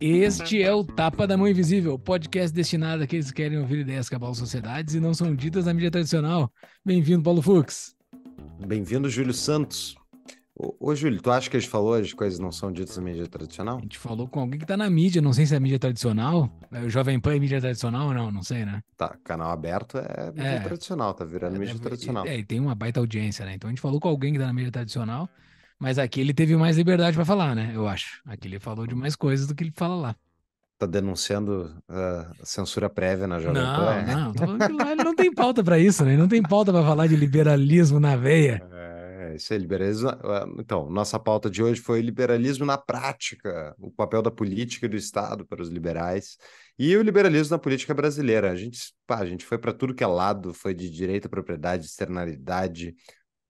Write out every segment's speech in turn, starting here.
Este é o Tapa da Mão Invisível, podcast destinado àqueles que querem ouvir ideias que abalam sociedades e não são ditas na mídia tradicional. Bem-vindo, Paulo Fux. Bem-vindo, Júlio Santos. Ô, Júlio, tu acha que a gente falou as coisas não são ditas na mídia tradicional? A gente falou com alguém que tá na mídia, não sei se é mídia tradicional. Né, o Jovem Pan é mídia tradicional ou não, não sei, né? Tá, canal aberto é mídia é, tradicional, tá virando é, mídia tradicional. É, e tem uma baita audiência, né? Então a gente falou com alguém que tá na mídia tradicional, mas aqui ele teve mais liberdade para falar, né? Eu acho. Aqui ele falou de mais coisas do que ele fala lá. Tá denunciando uh, censura prévia na Jovem Pan? Não, não. Tô falando que lá ele não tem pauta para isso, né? Ele não tem pauta para falar de liberalismo na veia. É isso é liberalismo. Eh, então, nossa pauta de hoje foi liberalismo na prática, o papel da política e do Estado para os liberais e o liberalismo na política brasileira. A gente, pá, a gente foi para tudo que é lado, foi de direita, propriedade, externalidade,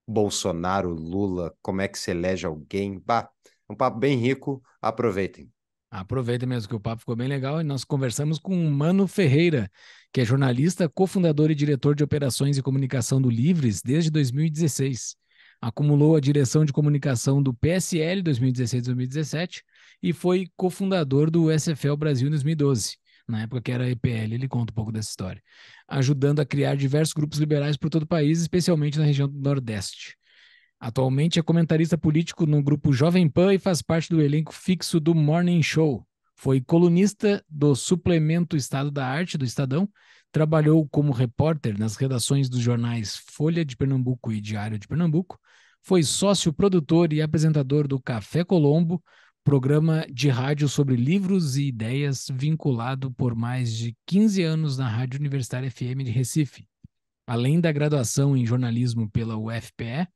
Bolsonaro, Lula, como é que se elege alguém. Bah, um papo bem rico, aproveitem. Aproveita mesmo que o papo ficou bem legal e nós conversamos com Mano Ferreira, que é jornalista, cofundador e diretor de operações e comunicação do Livres desde 2016. Acumulou a direção de comunicação do PSL 2016-2017 e foi cofundador do SFL Brasil 2012 na época que era EPL, ele conta um pouco dessa história, ajudando a criar diversos grupos liberais por todo o país, especialmente na região do Nordeste. Atualmente é comentarista político no grupo Jovem Pan e faz parte do elenco fixo do Morning Show. Foi colunista do suplemento Estado da Arte do Estadão Trabalhou como repórter nas redações dos jornais Folha de Pernambuco e Diário de Pernambuco. Foi sócio produtor e apresentador do Café Colombo, programa de rádio sobre livros e ideias vinculado por mais de 15 anos na Rádio Universitária FM de Recife. Além da graduação em jornalismo pela UFPE,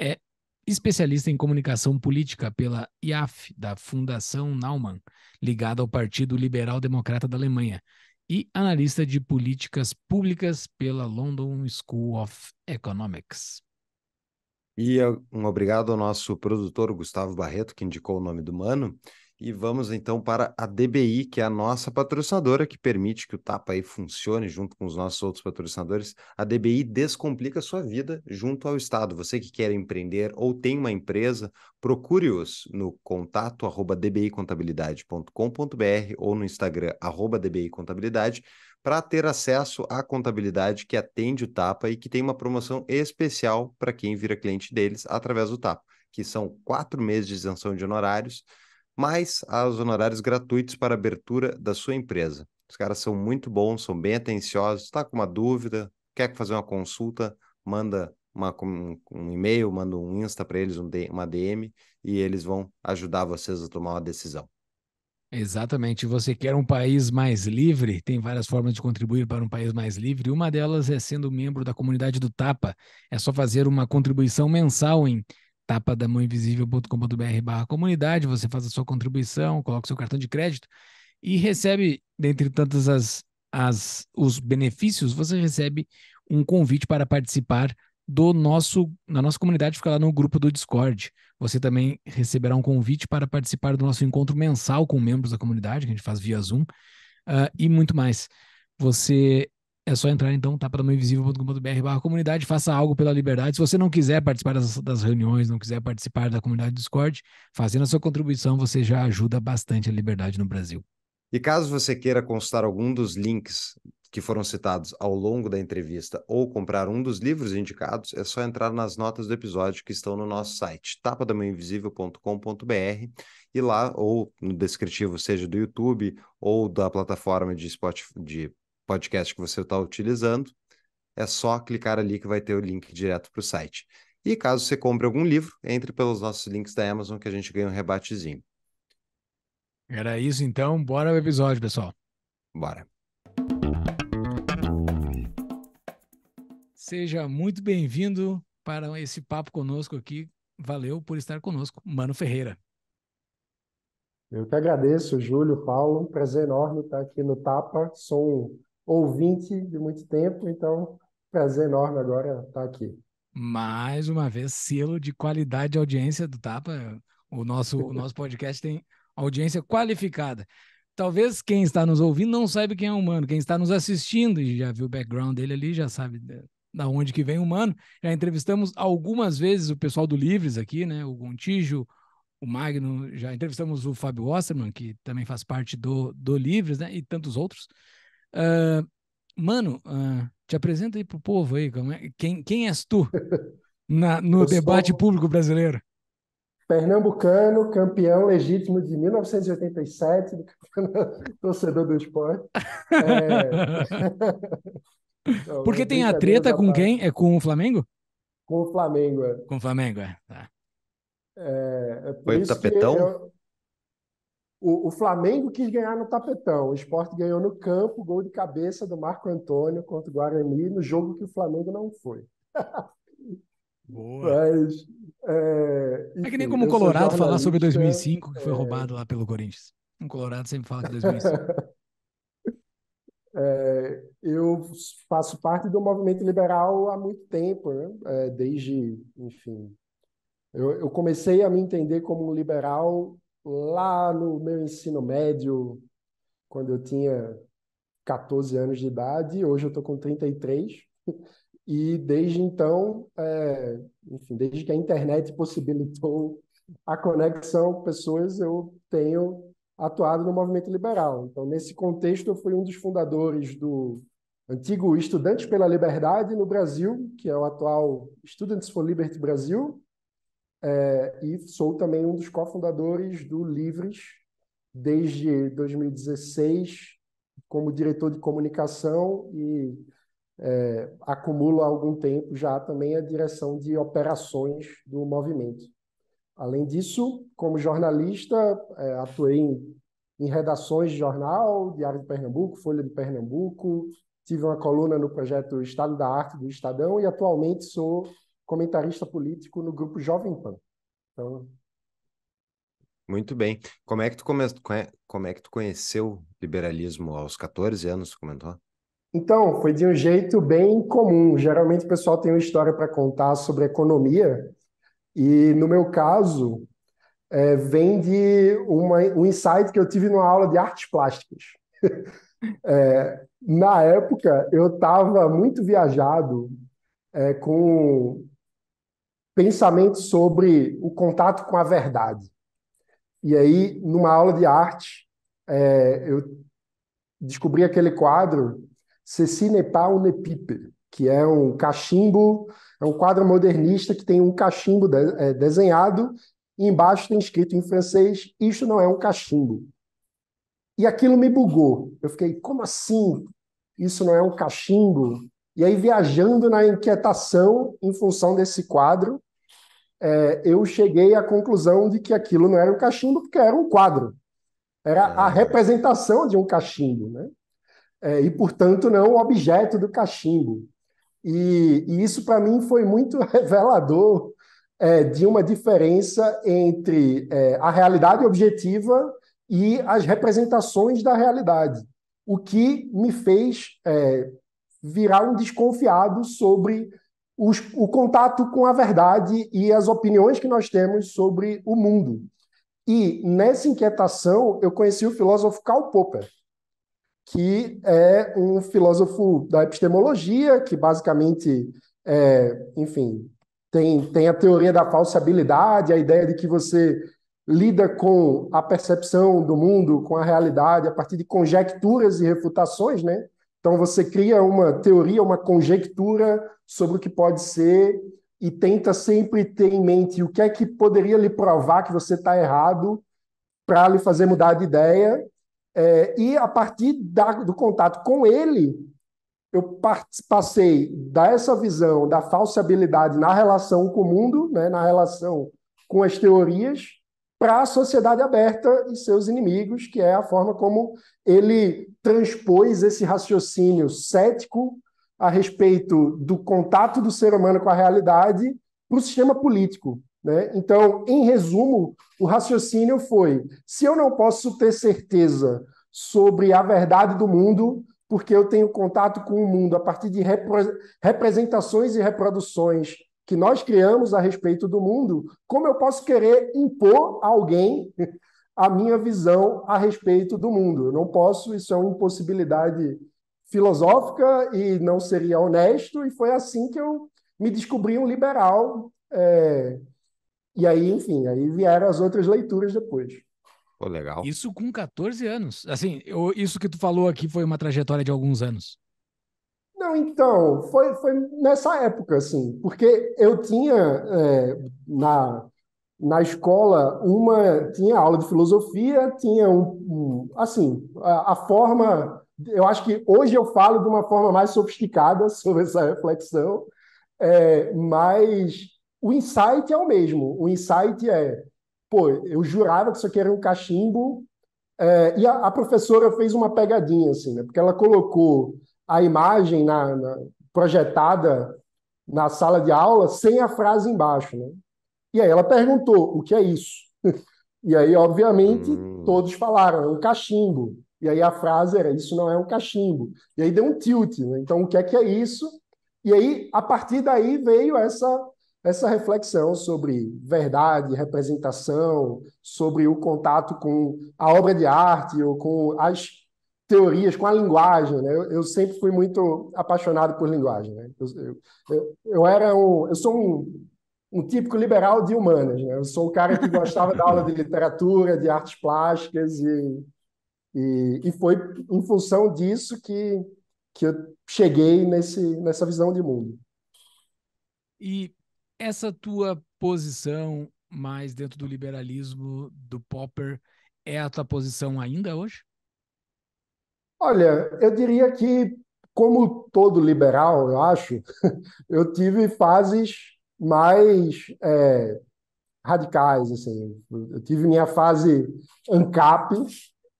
é especialista em comunicação política pela IAF, da Fundação Naumann, ligada ao Partido Liberal Democrata da Alemanha e analista de políticas públicas pela London School of Economics. E um obrigado ao nosso produtor Gustavo Barreto, que indicou o nome do Mano. E vamos então para a DBI, que é a nossa patrocinadora, que permite que o Tapa aí funcione junto com os nossos outros patrocinadores. A DBI descomplica sua vida junto ao Estado. Você que quer empreender ou tem uma empresa, procure-os no contato arroba dbicontabilidade.com.br ou no Instagram arroba dbicontabilidade para ter acesso à contabilidade que atende o Tapa e que tem uma promoção especial para quem vira cliente deles através do Tapa, que são quatro meses de isenção de honorários mais aos honorários gratuitos para abertura da sua empresa. Os caras são muito bons, são bem atenciosos. Está com uma dúvida, quer fazer uma consulta, manda uma, um, um e-mail, manda um Insta para eles, um, uma DM, e eles vão ajudar vocês a tomar uma decisão. Exatamente. Você quer um país mais livre? Tem várias formas de contribuir para um país mais livre. Uma delas é sendo membro da comunidade do Tapa. É só fazer uma contribuição mensal em tapadamãoinvisível.com.br barra comunidade, você faz a sua contribuição, coloca o seu cartão de crédito e recebe, dentre tantas as, as os benefícios, você recebe um convite para participar do nosso na nossa comunidade fica lá no grupo do Discord. Você também receberá um convite para participar do nosso encontro mensal com membros da comunidade que a gente faz via Zoom uh, e muito mais. Você é só entrar então, tapadamãoinvisível.com.br tá, barra comunidade, faça algo pela liberdade. Se você não quiser participar das, das, reuniões, não quiser participar da comunidade Discord, fazendo a sua contribuição, você já ajuda bastante a liberdade no Brasil. E caso você queira consultar algum dos links que foram citados ao longo da entrevista ou comprar um dos livros indicados, é só entrar nas notas do episódio que estão no nosso site, tapadamãoinvisível.com.br e lá, ou no descritivo, seja do YouTube ou da plataforma de Spotify, de podcast que você está utilizando, é só clicar ali que vai ter o link direto para o site. E caso você compre algum livro, entre pelos nossos links da Amazon que a gente ganha um rebatezinho. Era isso então, bora o episódio, pessoal. Bora. Seja muito bem-vindo para esse papo conosco aqui. Valeu por estar conosco, Mano Ferreira. Eu que agradeço, Júlio, Paulo. Um prazer enorme estar aqui no Tapa. Sou um ouvinte de muito tempo, então prazer enorme agora estar aqui. Mais uma vez, selo de qualidade de audiência do Tapa. O nosso, o nosso podcast tem audiência qualificada. Talvez quem está nos ouvindo não saiba quem é humano. Quem está nos assistindo e já viu o background dele ali, já sabe da onde que vem o humano. Já entrevistamos algumas vezes o pessoal do Livres aqui, né? O Gontijo, o Magno, já entrevistamos o Fábio Osterman, que também faz parte do, do Livres, né? E tantos outros. Uh, mano, uh, te apresenta aí pro povo aí, é, quem, quem és tu na, no eu debate público brasileiro? Pernambucano, campeão legítimo de 1987, torcedor do esporte. É... Porque tem a treta com tá. quem? É com o Flamengo? Com o Flamengo, é. Com o Flamengo, é. Tá. é, é Foi o tapetão? O, o, Flamengo quis ganhar no tapetão, o esporte ganhou no campo, gol de cabeça do Marco Antônio contra o Guarani, no jogo que o Flamengo não foi. Boa. Mas, é, enfim, é que nem como o Colorado falar sobre 2005, que foi é... roubado lá pelo Corinthians. Um Colorado sempre fala de 2005. É, é, eu faço parte do movimento liberal há muito tempo, né? é, desde, enfim, eu, eu, comecei a me entender como um liberal lá no meu ensino médio, quando eu tinha 14 anos de idade, hoje eu estou com 33, e desde então, é, enfim, desde que a internet possibilitou a conexão com pessoas, eu tenho atuado no movimento liberal. Então, nesse contexto, eu fui um dos fundadores do antigo Estudantes pela Liberdade no Brasil, que é o atual Students for Liberty Brasil, é, e sou também um dos cofundadores do Livres desde 2016, como diretor de comunicação e é, acumulo há algum tempo já também a direção de operações do movimento. Além disso, como jornalista, é, atuei em, em redações de jornal, Diário de Pernambuco, Folha de Pernambuco, tive uma coluna no projeto Estado da Arte do Estadão e atualmente sou comentarista político no grupo Jovem Pan. Então... Muito bem. Como é, que tu come... Como é que tu conheceu o liberalismo aos 14 anos, tu comentou? Então, foi de um jeito bem comum. Geralmente o pessoal tem uma história para contar sobre economia, e no meu caso, é, vem de uma, um insight que eu tive numa aula de artes plásticas. é, na época, eu estava muito viajado é, com pensamento sobre o contato com a verdade. E aí, numa aula de arte, é, eu descobri aquele quadro Ceci Nepal Nepipe, que é um cachimbo, é um quadro modernista que tem um cachimbo de, é, desenhado e embaixo tem escrito em francês: Isto não é um cachimbo. E aquilo me bugou. Eu fiquei, como assim? Isso não é um cachimbo? E aí, viajando na inquietação em função desse quadro, é, eu cheguei à conclusão de que aquilo não era um cachimbo, porque era um quadro. Era a ah. representação de um cachimbo, né? É, e, portanto, não o objeto do cachimbo. E, e isso, para mim, foi muito revelador é, de uma diferença entre é, a realidade objetiva e as representações da realidade, o que me fez é, virar um desconfiado sobre os, o contato com a verdade e as opiniões que nós temos sobre o mundo. E nessa inquietação, eu conheci o filósofo Karl Popper, que é um filósofo da epistemologia, que basicamente, é, enfim, tem, tem a teoria da falsabilidade, a ideia de que você lida com a percepção do mundo, com a realidade, a partir de conjecturas e refutações, né? Então você cria uma teoria, uma conjectura sobre o que pode ser e tenta sempre ter em mente o que é que poderia lhe provar que você está errado para lhe fazer mudar de ideia. É, e a partir da, do contato com ele, eu passei dessa visão da falsabilidade na relação com o mundo, né, na relação com as teorias, para a sociedade aberta e seus inimigos, que é a forma como ele transpôs esse raciocínio cético a respeito do contato do ser humano com a realidade para o sistema político. Né? Então, em resumo, o raciocínio foi: se eu não posso ter certeza sobre a verdade do mundo, porque eu tenho contato com o mundo a partir de representações e reproduções que nós criamos a respeito do mundo, como eu posso querer impor a alguém a minha visão a respeito do mundo? Eu não posso, isso é uma impossibilidade filosófica e não seria honesto, e foi assim que eu me descobri um liberal. É... E aí, enfim, aí vieram as outras leituras depois. Pô, legal. Isso com 14 anos. Assim, eu, isso que tu falou aqui foi uma trajetória de alguns anos. Não, então, foi, foi nessa época, assim, porque eu tinha é, na, na escola uma. tinha aula de filosofia, tinha um. um assim, a, a forma eu acho que hoje eu falo de uma forma mais sofisticada sobre essa reflexão, é, mas o insight é o mesmo. O insight é, pô, eu jurava que isso aqui era um cachimbo, é, e a, a, professora fez uma pegadinha, assim, né? Porque ela colocou a imagem na, na, projetada na sala de aula sem a frase embaixo, né? E aí ela perguntou, o que é isso? E aí, obviamente, hum. todos falaram, é um cachimbo. E aí a frase era: Isso não é um cachimbo. E aí deu um tilt. Né? Então, o que é que é isso? E aí, a partir daí, veio essa, essa reflexão sobre verdade, representação, sobre o contato com a obra de arte ou com as teorias, com a linguagem. Né? Eu, eu sempre fui muito apaixonado por linguagem. Né? Eu, eu, eu, era um, eu sou um, um típico liberal de humanas. Né? Eu sou o cara que gostava da aula de literatura, de artes plásticas e e, e foi em função disso que, que eu cheguei nesse, nessa visão de mundo. E essa tua posição mais dentro do liberalismo do Popper é a tua posição ainda hoje? Olha, eu diria que como todo liberal, eu acho, eu tive fases mais é, radicais. Assim. Eu tive minha fase ANCAP,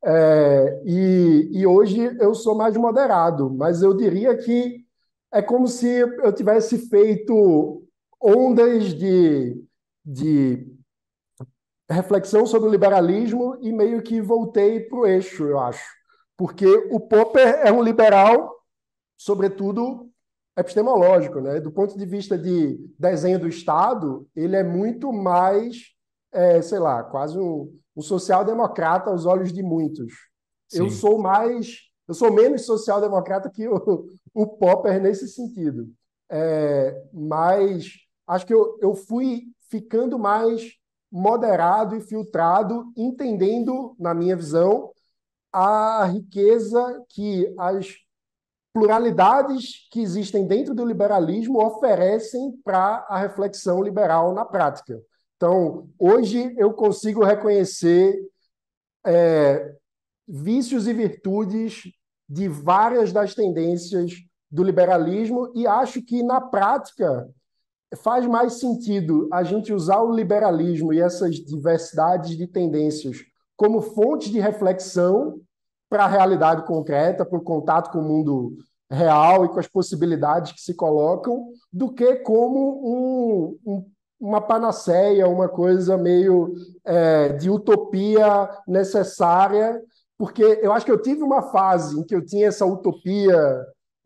é, e, e hoje eu sou mais moderado, mas eu diria que é como se eu tivesse feito ondas de, de reflexão sobre o liberalismo e meio que voltei para o eixo, eu acho. Porque o Popper é um liberal, sobretudo epistemológico. Né? Do ponto de vista de desenho do Estado, ele é muito mais é, sei lá, quase um, um social-democrata aos olhos de muitos. Sim. Eu sou mais, eu sou menos social-democrata que o, o Popper nesse sentido. É, mas acho que eu, eu fui ficando mais moderado e filtrado, entendendo, na minha visão, a riqueza que as pluralidades que existem dentro do liberalismo oferecem para a reflexão liberal na prática. Então, hoje eu consigo reconhecer é, vícios e virtudes de várias das tendências do liberalismo e acho que, na prática, faz mais sentido a gente usar o liberalismo e essas diversidades de tendências como fonte de reflexão para a realidade concreta, para o contato com o mundo real e com as possibilidades que se colocam, do que como um, um uma panaceia, uma coisa meio é, de utopia necessária, porque eu acho que eu tive uma fase em que eu tinha essa utopia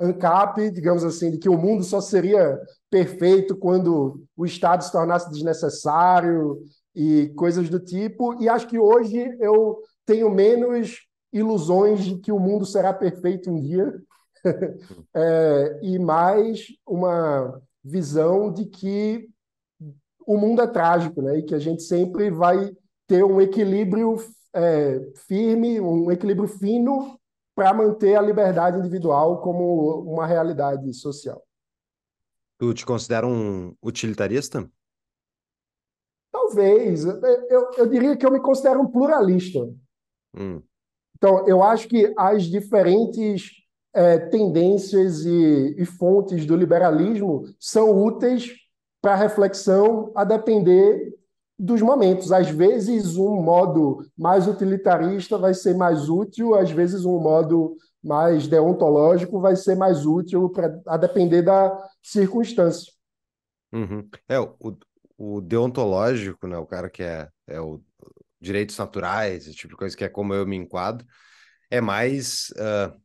ANCAP, digamos assim, de que o mundo só seria perfeito quando o Estado se tornasse desnecessário e coisas do tipo, e acho que hoje eu tenho menos ilusões de que o mundo será perfeito um dia, é, e mais uma visão de que o mundo é trágico, né? E que a gente sempre vai ter um equilíbrio é, firme, um equilíbrio fino para manter a liberdade individual como uma realidade social. Tu te considera um utilitarista? Talvez. É, eu, eu diria que eu me considero um pluralista. Hum. Então, eu acho que as diferentes é, tendências e, e fontes do liberalismo são úteis para reflexão a depender dos momentos. Às vezes, um modo mais utilitarista vai ser mais útil, às vezes, um modo mais deontológico vai ser mais útil, pra, a depender da circunstância. Uhum. É, o, o deontológico, né, o cara que é, é o direitos naturais, esse tipo de coisa, que é como eu me enquadro, é mais. Uh,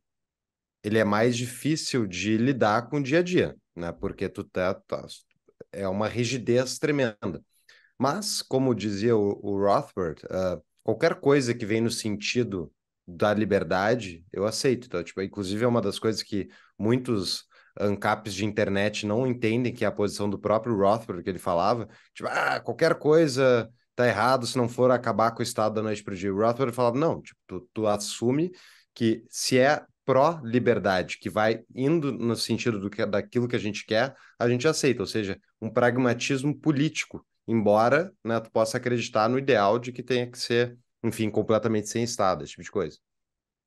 ele é mais difícil de lidar com o dia a dia, né? Porque tu tá, tá é uma rigidez tremenda. Mas, como dizia o, o Rothbard, uh, qualquer coisa que vem no sentido da liberdade, eu aceito. Então, tipo, inclusive, é uma das coisas que muitos ANCAPs de internet não entendem, que é a posição do próprio Rothbard, que ele falava, tipo, ah, qualquer coisa tá errado se não for acabar com o Estado da noite para o dia. O Rothbard falava, não, tipo, tu, tu assume que se é pró-liberdade, que vai indo no sentido do que, daquilo que a gente quer, a gente aceita, ou seja, um pragmatismo político, embora né, tu possa acreditar no ideal de que tenha que ser, enfim, completamente sem Estado, esse tipo de coisa.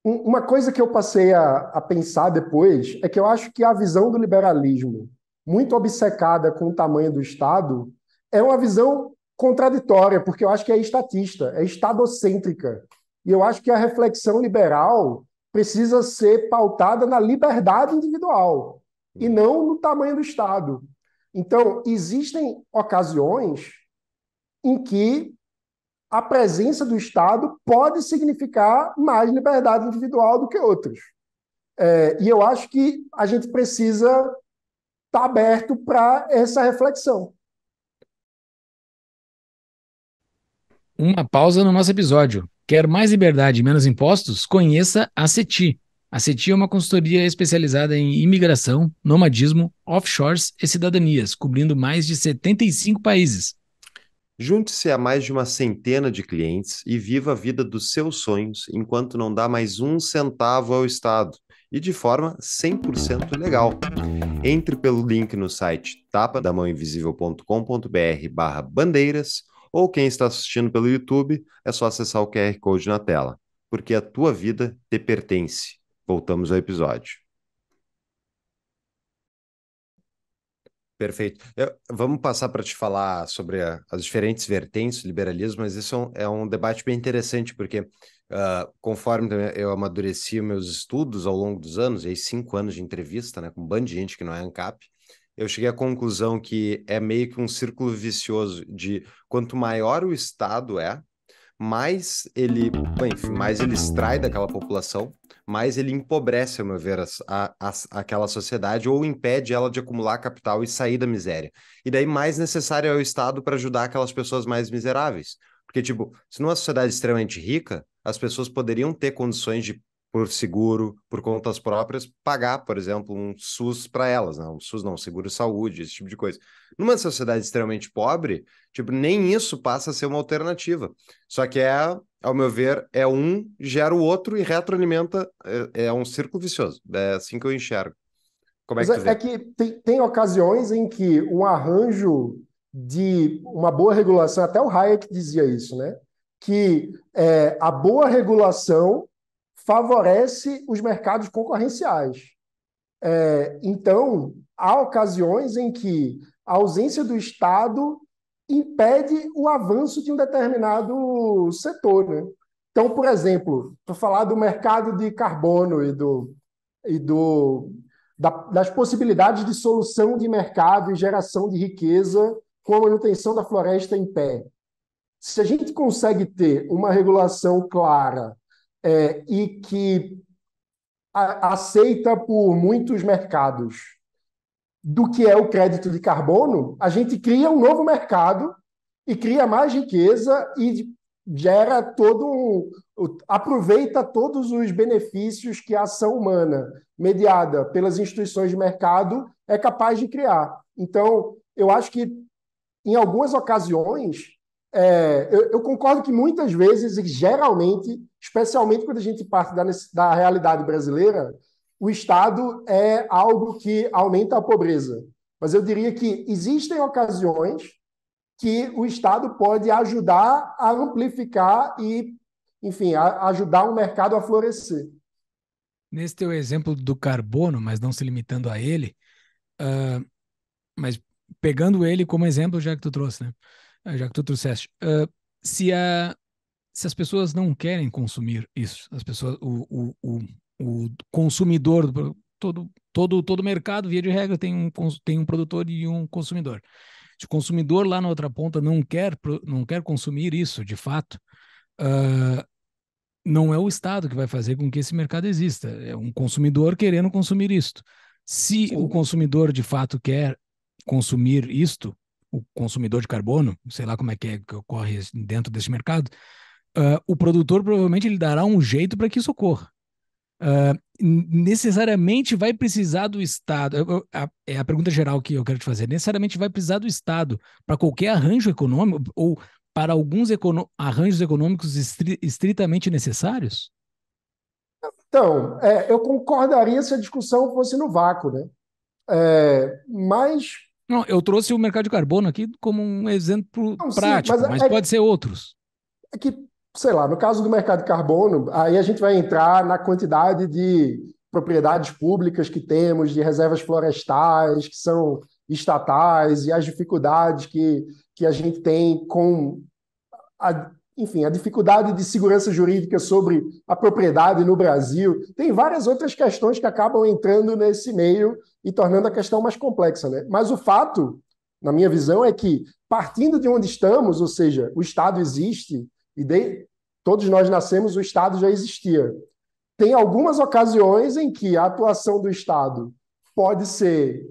Uma coisa que eu passei a, a pensar depois é que eu acho que a visão do liberalismo, muito obcecada com o tamanho do Estado, é uma visão contraditória, porque eu acho que é estatista, é estadocêntrica. E eu acho que a reflexão liberal precisa ser pautada na liberdade individual e não no tamanho do Estado. Então, existem ocasiões em que a presença do Estado pode significar mais liberdade individual do que outros. É, e eu acho que a gente precisa estar tá aberto para essa reflexão. Uma pausa no nosso episódio. Quer mais liberdade e menos impostos? Conheça a CETI. A CETI é uma consultoria especializada em imigração, nomadismo, offshores e cidadanias, cobrindo mais de 75 países. Junte-se a mais de uma centena de clientes e viva a vida dos seus sonhos enquanto não dá mais um centavo ao Estado e de forma 100% legal. Entre pelo link no site tapadamãoinvisível.com.br barra bandeiras.com ou quem está assistindo pelo YouTube, é só acessar o QR Code na tela, porque a tua vida te pertence. Voltamos ao episódio. Perfeito. Eu, vamos passar para te falar sobre a, as diferentes vertentes do liberalismo, mas isso é um, é um debate bem interessante, porque uh, conforme eu amadureci meus estudos ao longo dos anos, e aí cinco anos de entrevista né, com um bando de gente que não é ANCAP, eu cheguei à conclusão que é meio que um círculo vicioso de quanto maior o Estado é, mais ele, enfim, mais ele extrai daquela população, mais ele empobrece, a meu ver, a, a, aquela sociedade ou impede ela de acumular capital e sair da miséria. E daí mais necessário é o Estado para ajudar aquelas pessoas mais miseráveis. Porque, tipo, se numa sociedade extremamente rica, as pessoas poderiam ter condições de por seguro, por contas próprias, pagar, por exemplo, um SUS para elas, né? Um SUS não, seguro saúde, esse tipo de coisa. Numa sociedade extremamente pobre, tipo, nem isso passa a ser uma alternativa. Só que é, ao meu ver, é um gera o outro e retroalimenta, é, é um círculo vicioso. É assim que eu enxergo. Como é Mas que, é, é que tem, tem ocasiões em que um arranjo de uma boa regulação, até o Hayek dizia isso, né? Que é, a boa regulação favorece os mercados concorrenciais. É, então, há ocasiões em que a ausência do Estado impede o avanço de um determinado setor. Né? Então, por exemplo, para falar do mercado de carbono e, do, e do, da, das possibilidades de solução de mercado e geração de riqueza com a manutenção da floresta em pé. Se a gente consegue ter uma regulação clara é, e que a, aceita por muitos mercados do que é o crédito de carbono, a gente cria um novo mercado e cria mais riqueza e gera todo um, aproveita todos os benefícios que a ação humana, mediada pelas instituições de mercado, é capaz de criar. Então, eu acho que, em algumas ocasiões, é, eu, eu, concordo que muitas vezes, e geralmente, especialmente quando a gente parte da, da realidade brasileira, o Estado é algo que aumenta a pobreza. Mas eu diria que existem ocasiões que o Estado pode ajudar a amplificar e, enfim, a, ajudar o mercado a florescer. Nesse teu exemplo do carbono, mas não se limitando a ele, uh, mas pegando ele como exemplo, já que tu trouxe, né? Ah, já que tu trouxeste, uh, se, a, se as pessoas não querem consumir isso, as pessoas, o, o, o, o consumidor, todo, todo, todo mercado, via de regra, tem um, tem um produtor e um consumidor. Se o consumidor lá na outra ponta não quer, não quer consumir isso, de fato, uh, não é o Estado que vai fazer com que esse mercado exista, é um consumidor querendo consumir isto. Se o consumidor de fato quer consumir isto, o consumidor de carbono, sei lá como é que, é que ocorre dentro desse mercado, uh, o produtor provavelmente ele dará um jeito para que isso ocorra. Uh, necessariamente vai precisar do Estado. Eu, eu, a, é a pergunta geral que eu quero te fazer. Necessariamente vai precisar do Estado para qualquer arranjo econômico ou para alguns econo arranjos econômicos estri estritamente necessários? Então, é, eu concordaria se a discussão fosse no vácuo, né? É, mas não, eu trouxe o mercado de carbono aqui como um exemplo não, prático, sim, mas, mas é, pode ser outros. É que, sei lá, no caso do mercado de carbono, aí a gente vai entrar na quantidade de propriedades públicas que temos, de reservas florestais que são estatais e as dificuldades que, que a gente tem com a enfim, a dificuldade de segurança jurídica sobre a propriedade no Brasil. Tem várias outras questões que acabam entrando nesse meio e tornando a questão mais complexa. Né? Mas o fato, na minha visão, é que, partindo de onde estamos, ou seja, o Estado existe, e de... todos nós nascemos, o Estado já existia. Tem algumas ocasiões em que a atuação do Estado pode ser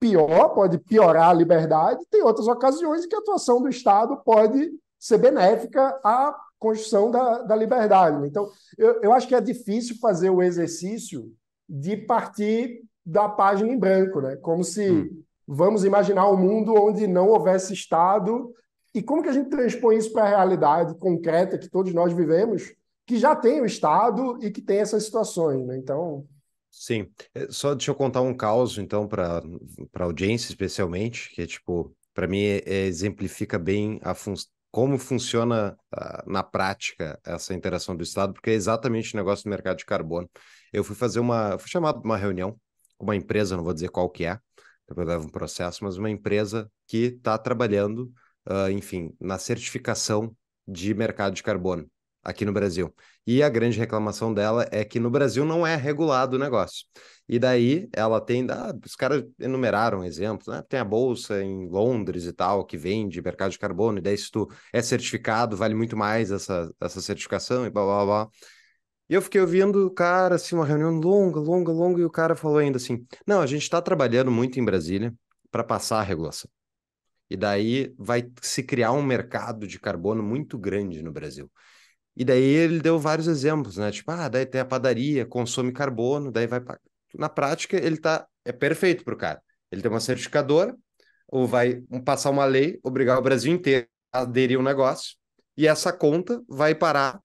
pior, pode piorar a liberdade, tem outras ocasiões em que a atuação do Estado pode ser benéfica à construção da, da liberdade. Né? Então, eu, eu acho que é difícil fazer o exercício de partir da página em branco, né? Como se hum. vamos imaginar um mundo onde não houvesse Estado e como que a gente transpõe isso para a realidade concreta que todos nós vivemos, que já tem o Estado e que tem essas situações, né? Então, Sim, é, só deixa eu contar um caos, então, para a audiência, especialmente, que é tipo, para mim, é, é, exemplifica bem a, como funciona uh, na prática essa interação do Estado, porque é exatamente o negócio do mercado de carbono. Eu fui fazer uma, fui chamado para uma reunião com uma empresa, não vou dizer qual que é, depois leva um processo, mas uma empresa que está trabalhando, uh, enfim, na certificação de mercado de carbono aqui no Brasil. E a grande reclamação dela é que no Brasil não é regulado o negócio. E daí ela tem, ah, os caras enumeraram exemplos, né? Tem a bolsa em Londres e tal, que vende mercado de carbono, e daí se tu é certificado, vale muito mais essa, essa certificação e blá blá blá. E eu fiquei ouvindo o cara, assim, uma reunião longa, longa, longa, e o cara falou ainda assim: não, a gente está trabalhando muito em Brasília para passar a regulação. E daí vai se criar um mercado de carbono muito grande no Brasil. E daí ele deu vários exemplos, né? Tipo, ah, daí tem a padaria, consome carbono, daí vai. Pra... Na prática, ele tá. É perfeito pro cara. Ele tem uma certificadora, ou vai passar uma lei, obrigar o Brasil inteiro a aderir ao um negócio, e essa conta vai parar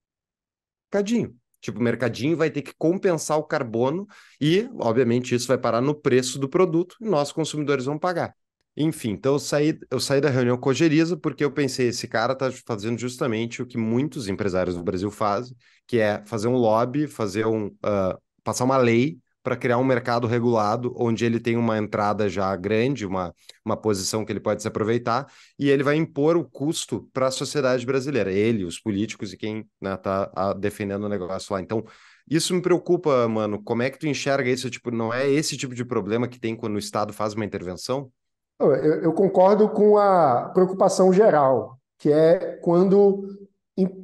cadinho. mercadinho. Tipo, o mercadinho vai ter que compensar o carbono e, obviamente, isso vai parar no preço do produto e nós, consumidores, vamos pagar. Enfim, então eu saí, eu saí da reunião com a Geriza porque eu pensei, esse cara está fazendo justamente o que muitos empresários do Brasil fazem, que é fazer um lobby, fazer um, uh, passar uma lei para criar um mercado regulado onde ele tem uma entrada já grande, uma, uma posição que ele pode se aproveitar, e ele vai impor o custo para a sociedade brasileira, ele, os políticos e quem está né, tá, defendendo o negócio lá. Então, isso me preocupa, mano. Como é que tu enxerga isso? Tipo, não é esse tipo de problema que tem quando o Estado faz uma intervenção? Eu, eu concordo com a preocupação geral, que é quando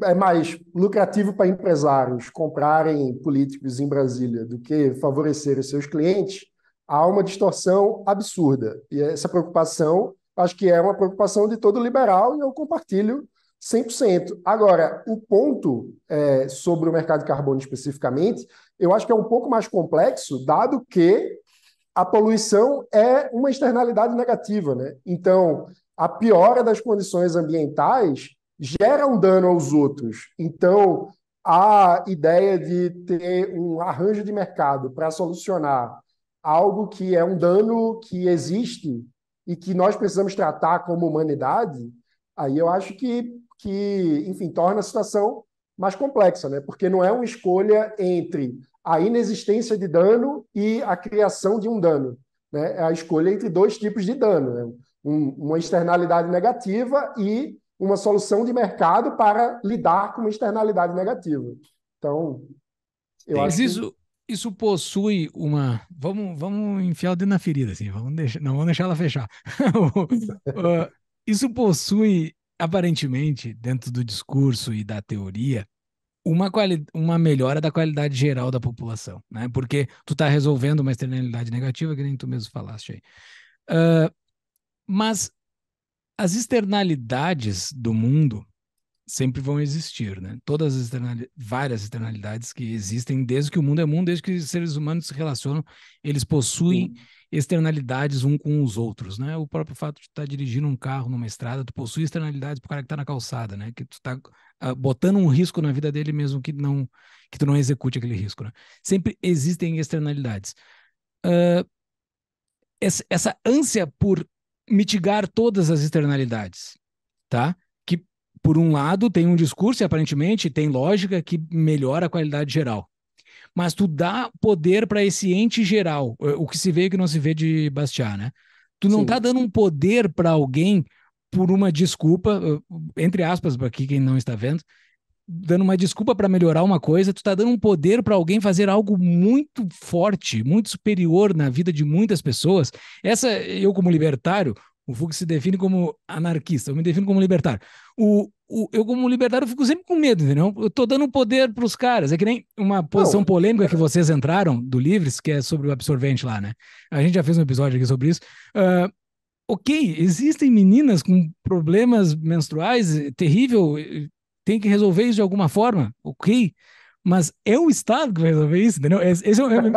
é mais lucrativo para empresários comprarem políticos em Brasília do que favorecer os seus clientes, há uma distorção absurda. E essa preocupação, acho que é uma preocupação de todo liberal, e eu compartilho 100%. Agora, o ponto é, sobre o mercado de carbono especificamente, eu acho que é um pouco mais complexo, dado que a poluição é uma externalidade negativa, né? Então, a piora das condições ambientais gera um dano aos outros. Então, a ideia de ter um arranjo de mercado para solucionar algo que é um dano que existe e que nós precisamos tratar como humanidade, aí eu acho que, que enfim, torna a situação mais complexa, né? Porque não é uma escolha entre a inexistência de dano e a criação de um dano. Né? É a escolha entre dois tipos de dano: né? um, uma externalidade negativa e uma solução de mercado para lidar com uma externalidade negativa. Então, eu é, Mas acho que... isso, isso possui uma. Vamos, vamos enfiar o dedo na ferida, assim, vamos deixar... não vamos deixar ela fechar. isso possui, aparentemente, dentro do discurso e da teoria, uma, quali uma melhora da qualidade geral da população, né? Porque tu está resolvendo uma externalidade negativa, que nem tu mesmo falaste aí. Uh, mas as externalidades do mundo sempre vão existir, né? Todas as externalidades, várias externalidades que existem desde que o mundo é mundo, desde que os seres humanos se relacionam, eles possuem Sim. externalidades um com os outros, né? O próprio fato de estar tá dirigindo um carro numa estrada, tu possui externalidades pro cara que está na calçada, né? Que tu tá botando um risco na vida dele mesmo que não que tu não execute aquele risco. Né? Sempre existem externalidades. Uh, essa, essa ânsia por mitigar todas as externalidades, tá? Que por um lado tem um discurso e aparentemente tem lógica que melhora a qualidade geral. Mas tu dá poder para esse ente geral, o que se vê e o que não se vê de Bastiat, né? Tu não Sim. tá dando um poder para alguém por uma desculpa, eh, entre aspas, para quem não está vendo, dando uma desculpa para melhorar uma coisa, tu está dando um poder para alguém fazer algo muito forte, muito superior na vida de muitas pessoas. Essa, eu como libertário, o Fux se define como anarquista, eu me defino como libertário. O, o, eu, como libertário, fico sempre com medo, entendeu? Eu tô dando poder para os caras. É que nem uma posição Não. polêmica que é. vocês entraram do Livres, que é sobre o absorvente lá, né? A gente já fez um episódio aqui sobre isso. Uh, ok, existem meninas com problemas menstruais, eh, terrível, eh, tem que resolver isso de alguma forma, ok, mas é o Estado que vai resolver isso, entendeu? Essa é,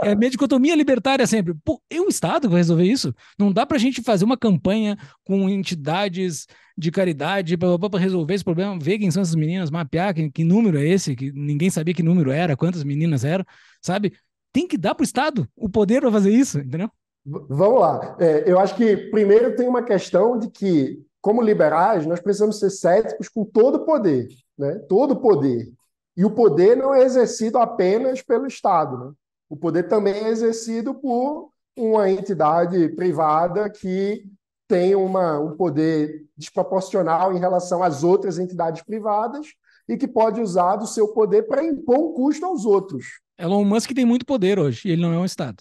é, é, a minha dicotomia libertária sempre. Pô, é o Estado que vai resolver isso? Não dá para a gente fazer uma campanha com entidades de caridade para resolver esse problema, ver quem são essas meninas, mapear que, que número é esse, que ninguém sabia que número era, quantas meninas eram, sabe? Tem que dar para o Estado o poder para fazer isso, entendeu? Vamos lá. É, eu acho que primeiro tem uma questão de que, como liberais, nós precisamos ser céticos com todo o poder, né? Todo o poder. E o poder não é exercido apenas pelo Estado, né? O poder também é exercido por uma entidade privada que tem uma, um poder desproporcional em relação às outras entidades privadas e que pode usar do seu poder para impor um custo aos outros. Elon Musk tem muito poder hoje e ele não é um Estado.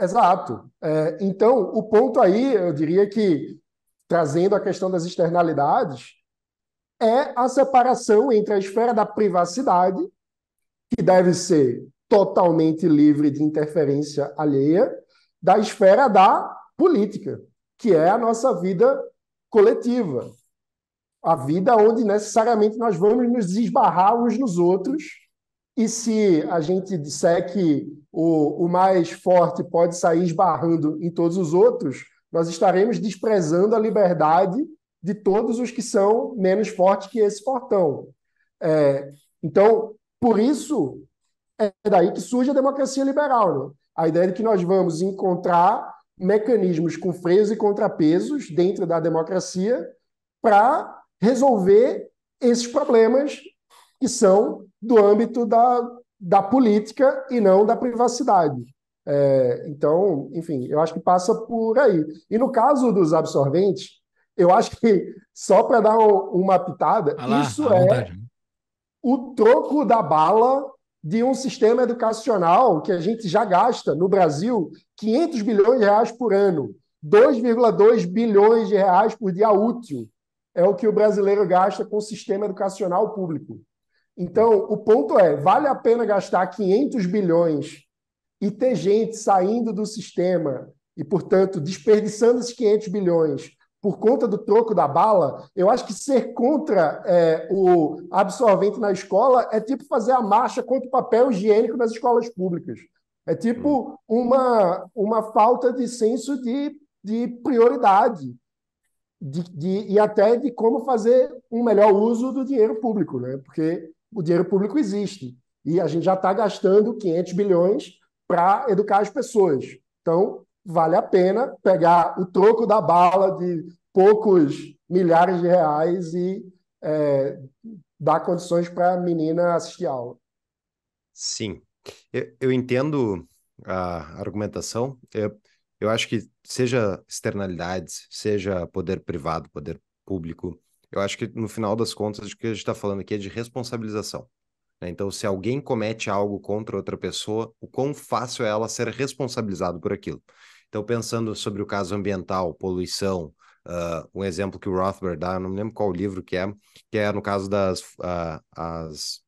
Exato. É, então, o ponto aí, eu diria que, trazendo a questão das externalidades, é a separação entre a esfera da privacidade, que deve ser totalmente livre de interferência alheia, da esfera da política, que é a nossa vida coletiva. A vida onde necessariamente nós vamos nos esbarrar uns nos outros e se a gente disser que o, o mais forte pode sair esbarrando em todos os outros, nós estaremos desprezando a liberdade de todos os que são menos fortes que esse fortão. É, então, por isso, é daí que surge a democracia liberal. Né? A ideia de que nós vamos encontrar mecanismos com freios e contrapesos dentro da democracia para resolver esses problemas que são do âmbito da, da política e não da privacidade. É, então, enfim, eu acho que passa por aí. E no caso dos absorventes, eu acho que só para dar uma pitada, isso é o troco da bala de um sistema educacional que a gente já gasta no Brasil 500 bilhões de reais por ano, 2,2 bilhões de reais por dia útil é o que o brasileiro gasta com o sistema educacional público. Então, o ponto é: vale a pena gastar 500 bilhões e ter gente saindo do sistema e, portanto, desperdiçando esses 500 bilhões por conta do troco da bala? Eu acho que ser contra é, o absorvente na escola é tipo fazer a marcha contra o papel higiênico nas escolas públicas. É tipo hum. uma, uma falta de senso de, de prioridade. De, de, e até de como fazer um melhor uso do dinheiro público, né? Porque o dinheiro público existe. E a gente já está gastando 500 bilhões para educar as pessoas. Então, vale a pena pegar o troco da bala de poucos milhares de reais e é, dar condições para a menina assistir a aula. Sim, eu, eu entendo a argumentação. Eu, eu acho que seja externalidades, seja poder privado, poder público, eu acho que no final das contas, o que a gente está falando aqui é de responsabilização. Né? Então, se alguém comete algo contra outra pessoa, o quão fácil é ela ser responsabilizada por aquilo. Então, pensando sobre o caso ambiental, poluição, uh, um exemplo que o Rothbard dá, não me lembro qual livro que é, que é no caso das uh, as,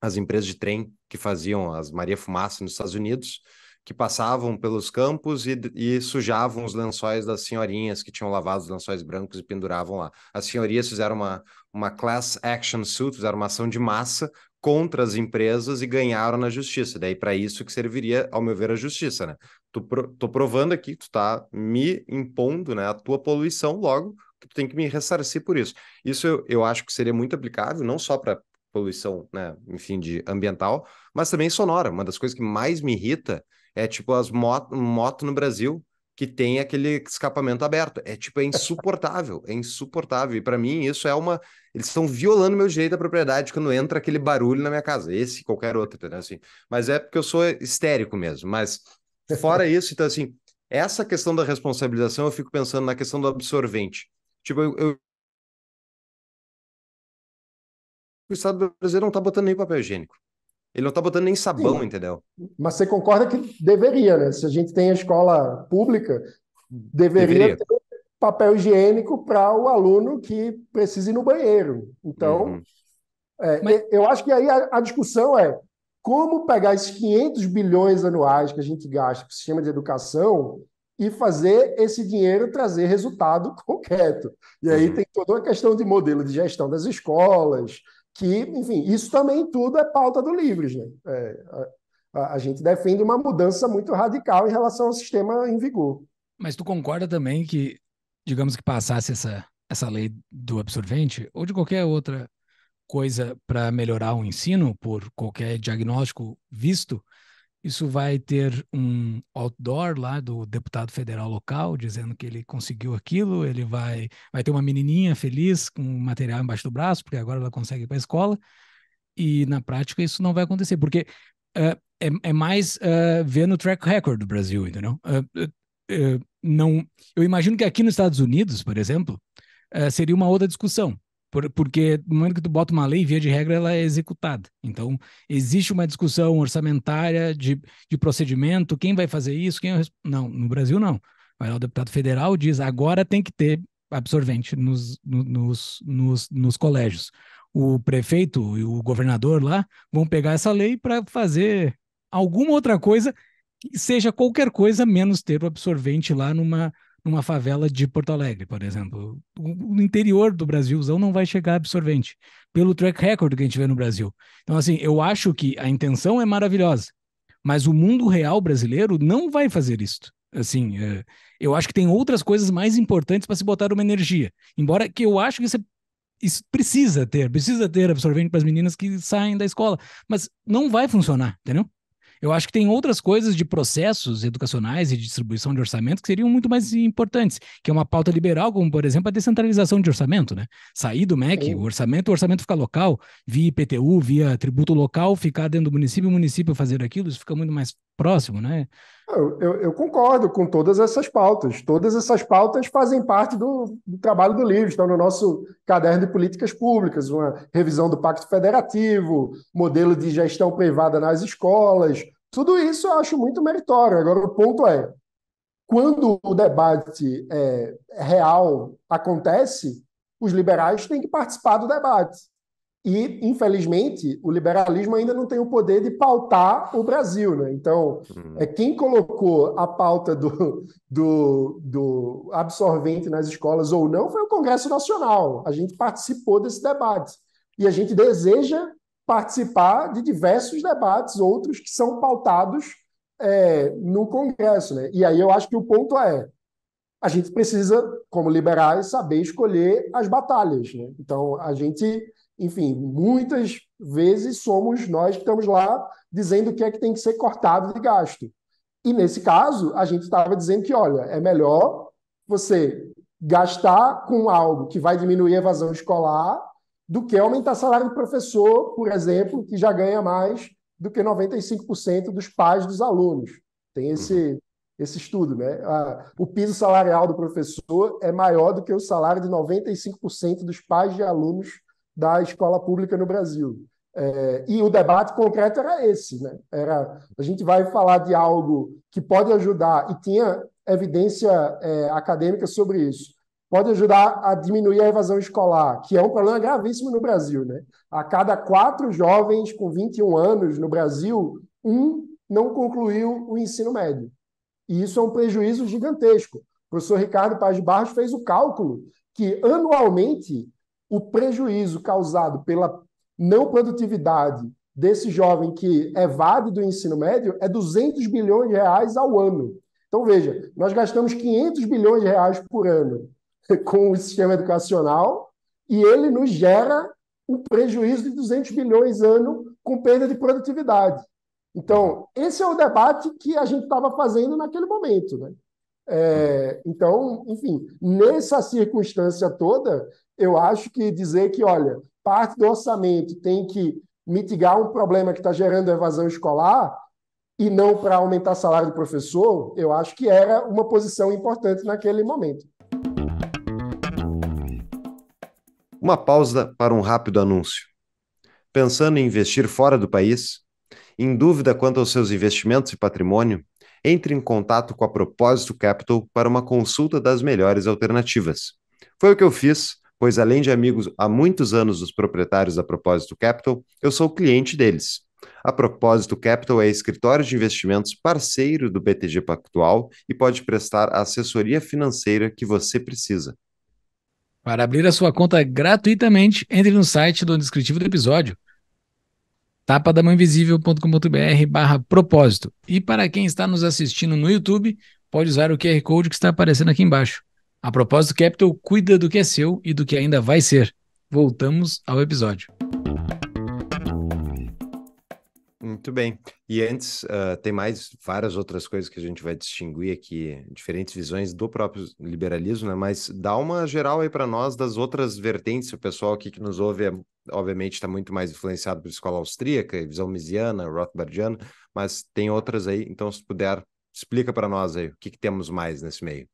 as empresas de trem que faziam as Maria Fumaça nos Estados Unidos, que passavam pelos campos e, e, sujavam os lençóis das senhorinhas que tinham lavado os lençóis brancos e penduravam lá. As senhorias fizeram uma, uma class action suit, fizeram uma ação de massa contra as empresas e ganharam na justiça. Daí, para isso que serviria, ao meu ver, a justiça, né? Tu tô provando aqui, tu tá me impondo né, a tua poluição logo, que tu tem que me ressarcir por isso. Isso eu, eu acho que seria muito aplicável, não só para poluição, né, enfim, de ambiental, mas também sonora. Uma das coisas que mais me irrita é tipo as motos moto no Brasil que tem aquele escapamento aberto. É tipo, é insuportável, é insuportável. E para mim isso é uma... Eles estão violando meu direito à propriedade quando entra aquele barulho na minha casa. Esse, qualquer outro, entendeu? Assim, mas é porque eu sou histérico mesmo. Mas fora isso, então assim, essa questão da responsabilização, eu fico pensando na questão do absorvente. Tipo, eu, eu o Estado brasileiro não está botando nem papel higiênico. Ele não tá botando nem sabão, Sim. entendeu? Mas você concorda que deveria, né? Se a gente tem a escola pública, deveria, deveria. ter papel higiênico para o aluno que precise ir no banheiro. Então, uhum. é, Mas... eu acho que aí a, a discussão é como pegar esses 500 bilhões anuais que a gente gasta para o sistema de educação e fazer esse dinheiro trazer resultado concreto. E aí uhum. tem toda uma questão de modelo de gestão das escolas, que, enfim, isso também tudo é pauta do livro, Né? É, a, a, gente defende uma mudança muito radical em relação ao sistema em vigor. Mas tu concorda também que, digamos que passasse essa, essa lei do absorvente ou de qualquer outra coisa para melhorar o ensino, por qualquer diagnóstico visto, isso vai ter um outdoor lá do deputado federal local dizendo que ele conseguiu aquilo. Ele vai, vai ter uma menininha feliz com material embaixo do braço, porque agora ela consegue ir para a escola. E na prática isso não vai acontecer, porque uh, é, é, mais uh, ver no track record do Brasil, entendeu? Uh, não, eu imagino que aqui nos Estados Unidos, por exemplo, seria uma outra discussão. Por, porque no momento que tu bota uma lei, via de regra, ela é executada. Então, existe uma discussão orçamentária de, de procedimento, quem vai fazer isso, quem... É não, no Brasil não. Vai lá o deputado federal diz, agora tem que ter absorvente nos, nos, nos, nos colégios. O prefeito e o governador lá vão pegar essa lei para fazer alguma outra coisa que seja qualquer coisa menos ter o absorvente lá numa, numa favela de Porto Alegre, por exemplo. O interior do Brasilzão não vai chegar absorvente, pelo track record que a gente vê no Brasil. Então, assim, eu acho que a intenção é maravilhosa, mas o mundo real brasileiro não vai fazer isso. Assim, é, eu acho que tem outras coisas mais importantes para se botar uma energia. Embora que eu acho que isso, é, isso precisa ter, precisa ter absorvente para as meninas que saem da escola, mas não vai funcionar, entendeu? Eu acho que tem outras coisas de processos educacionais e de distribuição de orçamento que seriam muito mais importantes, que é uma pauta liberal, como por exemplo a descentralização de orçamento, né? Sair do MEC, Sim. o orçamento, o orçamento fica local, via IPTU, via tributo local, ficar dentro do município, o município fazer aquilo, isso fica muito mais próximo, né? Eu, eu, eu, concordo com todas essas pautas. Todas essas pautas fazem parte do, do, trabalho do livro, estão no nosso caderno de políticas públicas, uma revisão do Pacto Federativo, modelo de gestão privada nas escolas. Tudo isso eu acho muito meritório. Agora, o ponto é: quando o debate é, real acontece, os liberais têm que participar do debate. E, infelizmente, o liberalismo ainda não tem o poder de pautar o Brasil. Né? Então, uhum. é quem colocou a pauta do, do, do absorvente nas escolas ou não foi o Congresso Nacional. A gente participou desse debate. E a gente deseja participar de diversos debates, outros que são pautados é, no Congresso. Né? E aí eu acho que o ponto é: a gente precisa, como liberais, saber escolher as batalhas. Né? Então, a gente enfim, muitas vezes somos nós que estamos lá dizendo o que é que tem que ser cortado de gasto. E nesse caso, a gente estava dizendo que, olha, é melhor você gastar com algo que vai diminuir a evasão escolar do que aumentar salário do professor, por exemplo, que já ganha mais do que 95% dos pais dos alunos. Tem esse, uhum. esse estudo, né? o piso salarial do professor é maior do que o salário de 95% dos pais de alunos da escola pública no Brasil. É, e o debate concreto era esse, né? Era a gente vai falar de algo que pode ajudar e tinha evidência é, acadêmica sobre isso. Pode ajudar a diminuir a evasão escolar, que é um problema gravíssimo no Brasil, né? A cada quatro jovens com 21 anos no Brasil, um não concluiu o ensino médio. E isso é um prejuízo gigantesco. O professor Ricardo Paz de Barros fez o cálculo que anualmente o prejuízo causado pela não produtividade desse jovem que evade é do ensino médio é 200 bilhões de reais ao ano. Então, veja, nós gastamos 500 bilhões de reais por ano com o sistema educacional e ele nos gera um prejuízo de 200 bilhões ano com perda de produtividade. Então, esse é o debate que a gente estava fazendo naquele momento. Né? É, então, enfim, nessa circunstância toda, eu acho que dizer que, olha, parte do orçamento tem que mitigar um problema que está gerando evasão escolar e não para aumentar salário do professor, eu acho que era uma posição importante naquele momento. Uma pausa para um rápido anúncio. Pensando em investir fora do país? Em dúvida quanto aos seus investimentos e patrimônio? Entre em contato com a Propósito Capital para uma consulta das melhores alternativas. Foi o que eu fiz pois além de amigos há muitos anos dos proprietários da Propósito Capital, eu sou cliente deles. A Propósito Capital é escritório de investimentos parceiro do BTG Pactual e pode prestar a assessoria financeira que você precisa. Para abrir a sua conta gratuitamente, entre no site do descritivo do episódio tapadamãoinvisível.com.br barra propósito. E para quem está nos assistindo no YouTube, pode usar o QR Code que está aparecendo aqui embaixo. A propósito, Capital cuida do que é seu e do que ainda vai ser. Voltamos ao episódio. Muito bem. E antes, uh, tem mais várias outras coisas que a gente vai distinguir aqui, diferentes visões do próprio liberalismo, né? Mas dá uma geral aí para nós das outras vertentes. O pessoal aqui que nos ouve, é, obviamente, está muito mais influenciado pela escola austríaca, visão misiana, rothbardiana, mas tem outras aí. Então, se puder, explica para nós aí o que, que temos mais nesse meio.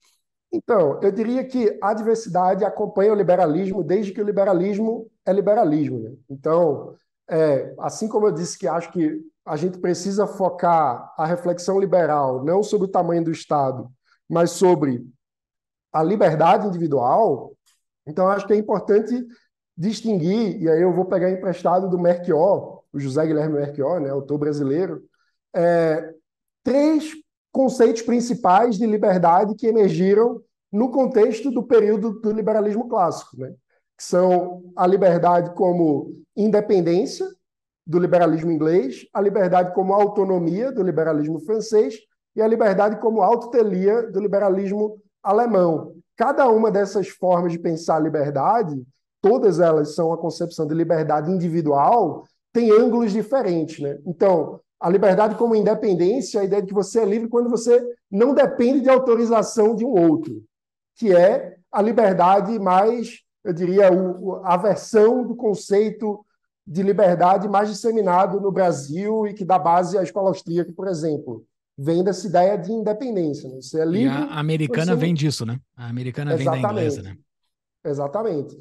Então, eu diria que a diversidade acompanha o liberalismo desde que o liberalismo é liberalismo. Né? Então, é, assim como eu disse que acho que a gente precisa focar a reflexão liberal não sobre o tamanho do Estado, mas sobre a liberdade individual, então acho que é importante distinguir, e aí eu vou pegar emprestado do Merquior, o José Guilherme Merquior, né, autor brasileiro, é, três conceitos principais de liberdade que emergiram no contexto do período do liberalismo clássico, né? que são a liberdade como independência do liberalismo inglês, a liberdade como autonomia do liberalismo francês e a liberdade como autotelia do liberalismo alemão. Cada uma dessas formas de pensar a liberdade, todas elas são a concepção de liberdade individual, tem ângulos diferentes. Né? Então, a liberdade como independência, a ideia de que você é livre quando você não depende de autorização de um outro, que é a liberdade mais, eu diria, a versão do conceito de liberdade mais disseminado no Brasil e que dá base à escola austríaca, por exemplo. Vem dessa ideia de independência. Né? Você é livre. E a americana você... vem disso, né? A americana Exatamente. vem da inglesa, né? Exatamente.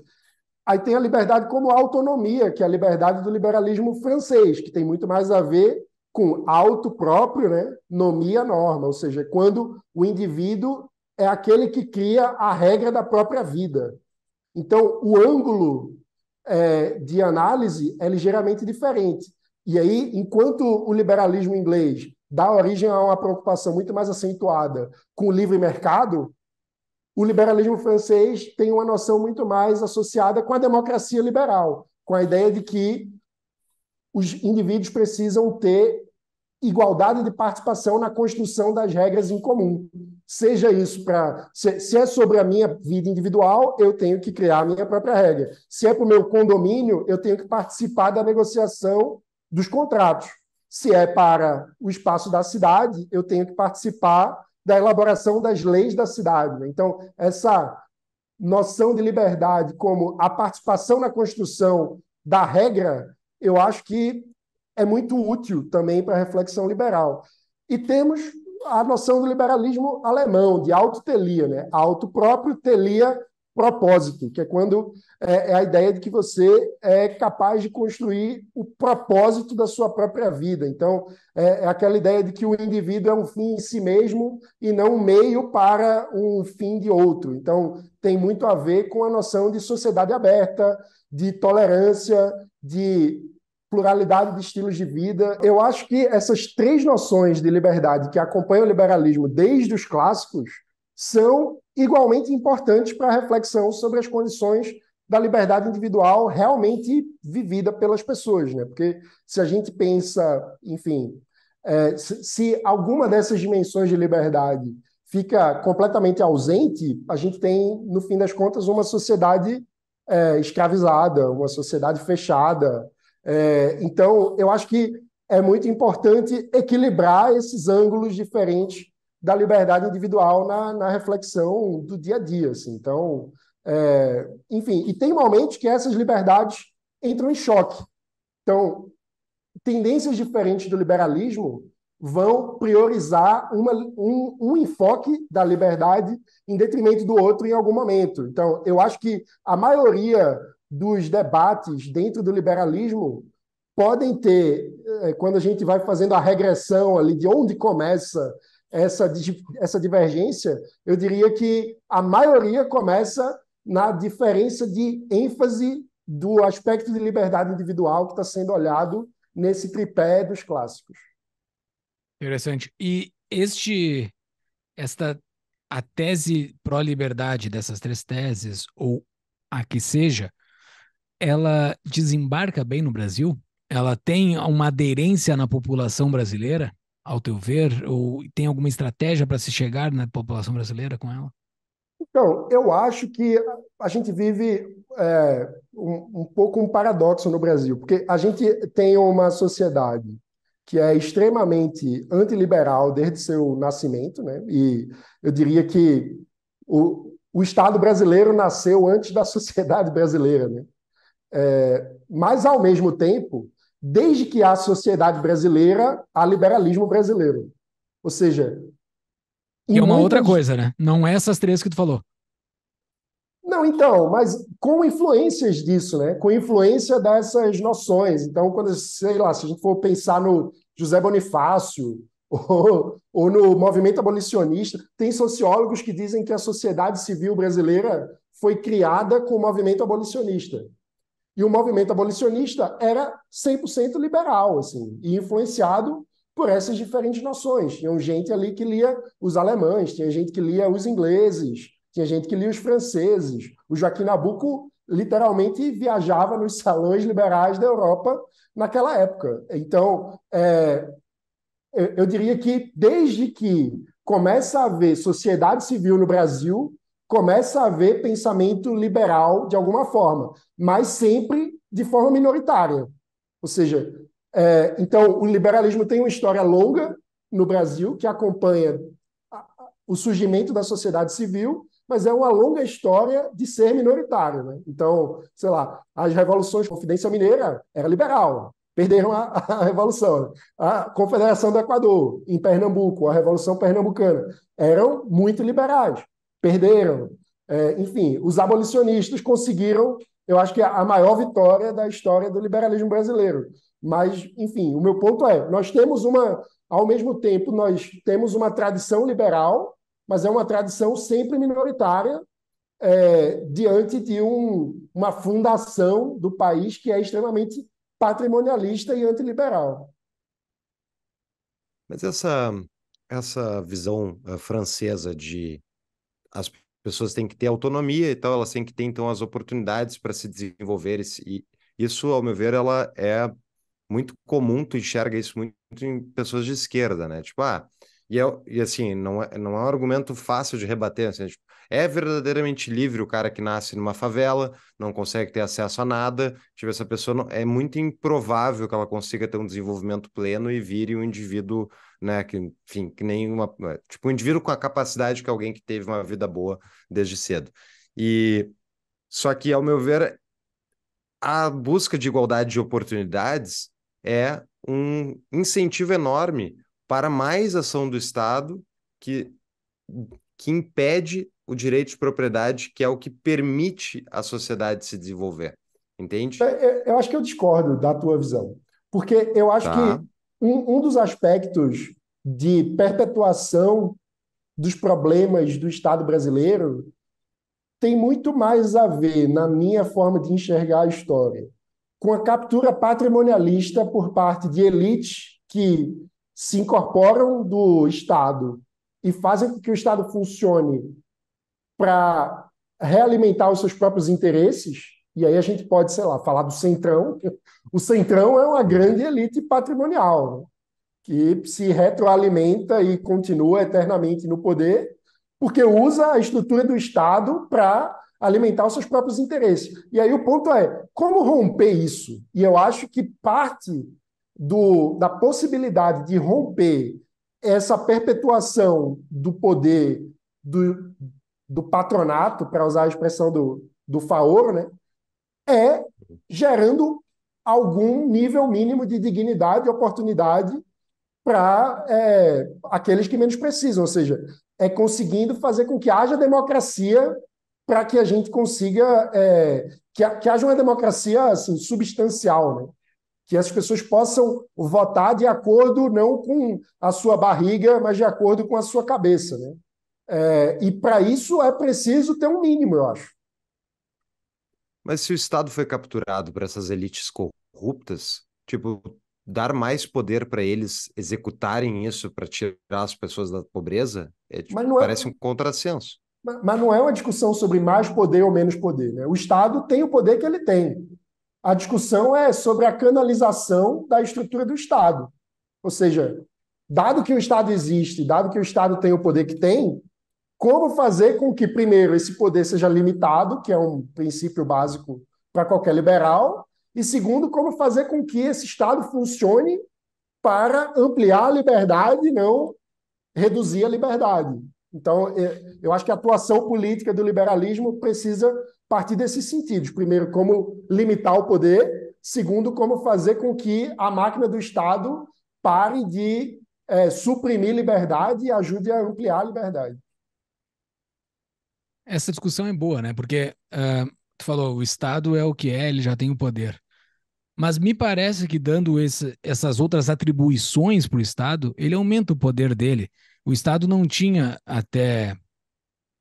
Aí tem a liberdade como autonomia, que é a liberdade do liberalismo francês, que tem muito mais a ver com auto próprio, né, nomia norma, ou seja, quando o indivíduo é aquele que cria a regra da própria vida. Então, o ângulo é, de análise é ligeiramente diferente. E aí, enquanto o liberalismo inglês dá origem a uma preocupação muito mais acentuada com o livre mercado, o liberalismo francês tem uma noção muito mais associada com a democracia liberal, com a ideia de que os indivíduos precisam ter igualdade de participação na construção das regras em comum. Seja isso para. Se, se, é sobre a minha vida individual, eu tenho que criar a minha própria regra. Se é para o meu condomínio, eu tenho que participar da negociação dos contratos. Se é para o espaço da cidade, eu tenho que participar da elaboração das leis da cidade. Então, essa noção de liberdade como a participação na construção da regra eu acho que é muito útil também para a reflexão liberal. E temos a noção do liberalismo alemão, de autotelia, né? auto próprio, telia propósito, que é quando é, é a ideia de que você é capaz de construir o propósito da sua própria vida. Então, é, é, aquela ideia de que o indivíduo é um fim em si mesmo e não um meio para um fim de outro. Então, tem muito a ver com a noção de sociedade aberta, de tolerância, de pluralidade de estilos de vida. Eu acho que essas três noções de liberdade que acompanham o liberalismo desde os clássicos são igualmente importantes para a reflexão sobre as condições da liberdade individual realmente vivida pelas pessoas, né? Porque se a gente pensa, enfim, é, se, alguma dessas dimensões de liberdade fica completamente ausente, a gente tem, no fim das contas, uma sociedade é, escravizada, uma sociedade fechada, é, então, eu acho que é muito importante equilibrar esses ângulos diferentes da liberdade individual na, na reflexão do dia a dia. Assim. Então, é, enfim, e tem momentos que essas liberdades entram em choque. Então, tendências diferentes do liberalismo vão priorizar uma, um, um, enfoque da liberdade em detrimento do outro em algum momento. Então, eu acho que a maioria dos debates dentro do liberalismo podem ter, eh, quando a gente vai fazendo a regressão ali de onde começa essa, essa divergência, eu diria que a maioria começa na diferença de ênfase do aspecto de liberdade individual que está sendo olhado nesse tripé dos clássicos. Interessante. E este, esta, a tese pró-liberdade dessas três teses, ou a que seja, ela desembarca bem no Brasil? Ela tem uma aderência na população brasileira, ao teu ver? Ou tem alguma estratégia para se chegar na população brasileira com ela? Então, eu acho que a gente vive é, um, um pouco um paradoxo no Brasil, porque a gente tem uma sociedade que é extremamente antiliberal desde seu nascimento, né? e eu diria que o, o Estado brasileiro nasceu antes da sociedade brasileira. Né? É, mas, ao mesmo tempo, desde que há sociedade brasileira, há liberalismo brasileiro. Ou seja. E é uma muitas... outra coisa, né? Não é essas três que tu falou. Não, então, mas com influências disso, né? Com influência dessas noções. Então, quando, sei lá, se a gente for pensar no José Bonifácio ou, ou no movimento abolicionista, tem sociólogos que dizem que a sociedade civil brasileira foi criada com o movimento abolicionista. E o movimento abolicionista era 100% liberal, assim, e influenciado por essas diferentes noções. Tinha gente ali que lia os alemães, tinha gente que lia os ingleses, tinha gente que lia os franceses. O Joaquim Nabuco literalmente viajava nos salões liberais da Europa naquela época. Então, é, eu diria que desde que começa a haver sociedade civil no Brasil, começa a haver pensamento liberal de alguma forma, mas sempre de forma minoritária. Ou seja, é, então o liberalismo tem uma história longa no Brasil que acompanha o surgimento da sociedade civil, mas é uma longa história de ser minoritário. Né? Então, sei lá, as revoluções Confidência Mineira era liberal, perderam a, a revolução. A Confederação do Equador, em Pernambuco, a Revolução Pernambucana, eram muito liberais perderam. É, enfim, os abolicionistas conseguiram, eu acho que a maior vitória da história do liberalismo brasileiro. Mas, enfim, o meu ponto é: nós temos uma, ao mesmo tempo, nós temos uma tradição liberal, mas é uma tradição sempre minoritária é, diante de um, uma fundação do país que é extremamente patrimonialista e antiliberal. Mas essa, essa visão eh, francesa de as pessoas têm que ter autonomia e tal, elas têm que ter então as oportunidades para se desenvolver e isso, ao meu ver, ela é muito comum, tu enxerga isso muito em pessoas de esquerda, né? Tipo, ah, e, é e assim, não é, não é um argumento fácil de rebater, assim, tipo, é verdadeiramente livre o cara que nasce numa favela, não consegue ter acesso a nada. Tipo, essa pessoa não, é muito improvável que ela consiga ter um desenvolvimento pleno e vire um indivíduo né? Que, enfim, que nem uma. Tipo, um indivíduo com a capacidade que alguém que teve uma vida boa desde cedo. E. Só que, ao meu ver, a busca de igualdade de oportunidades é um incentivo enorme para mais ação do Estado que, que impede o direito de propriedade, que é o que permite a sociedade se desenvolver. Entende? Eu, é, é, eu acho que eu discordo da tua visão. Porque eu acho tá. que um, um dos aspectos de perpetuação dos problemas do Estado brasileiro tem muito mais a ver, na minha forma de enxergar a história, com a captura patrimonialista por parte de elites que se incorporam do Estado e fazem com que o Estado funcione para realimentar os seus próprios interesses e aí a gente pode, sei lá, falar do Centrão. O Centrão é uma grande elite patrimonial, que se retroalimenta e continua eternamente no poder, porque usa a estrutura do Estado para alimentar os seus próprios interesses. E aí o ponto é, como romper isso? E eu acho que parte do, da possibilidade de romper essa perpetuação do poder do, do patronato, para usar a expressão do, do Faor, né? é gerando algum nível mínimo de dignidade e oportunidade para é, aqueles que menos precisam, ou seja, é conseguindo fazer com que haja democracia para que a gente consiga é, que, que, haja uma democracia assim, substancial, né? que as pessoas possam votar de acordo não com a sua barriga, mas de acordo com a sua cabeça. Né? É, e para isso é preciso ter um mínimo, eu acho. Mas se o Estado foi capturado por essas elites corruptas, tipo, dar mais poder para eles executarem isso para tirar as pessoas da pobreza, é, tipo, é parece é... um contrassenso. Mas não é uma discussão sobre mais poder ou menos poder. Né? O Estado tem o poder que ele tem. A discussão é sobre a canalização da estrutura do Estado. Ou seja, dado que o Estado existe, dado que o Estado tem o poder que tem, como fazer com que, primeiro, esse poder seja limitado, que é um princípio básico para qualquer liberal, e segundo, como fazer com que esse Estado funcione para ampliar a liberdade e não reduzir a liberdade. Então, é, eu acho que a atuação política do liberalismo precisa partir desses sentidos. Primeiro, como limitar o poder. Segundo, como fazer com que a máquina do Estado pare de é, suprimir liberdade e ajude a ampliar a liberdade essa discussão é boa, né? Porque uh, tu falou, o Estado é o que é, ele já tem o poder. Mas me parece que dando esse, essas outras atribuições para o Estado, ele aumenta o poder dele. O Estado não tinha até.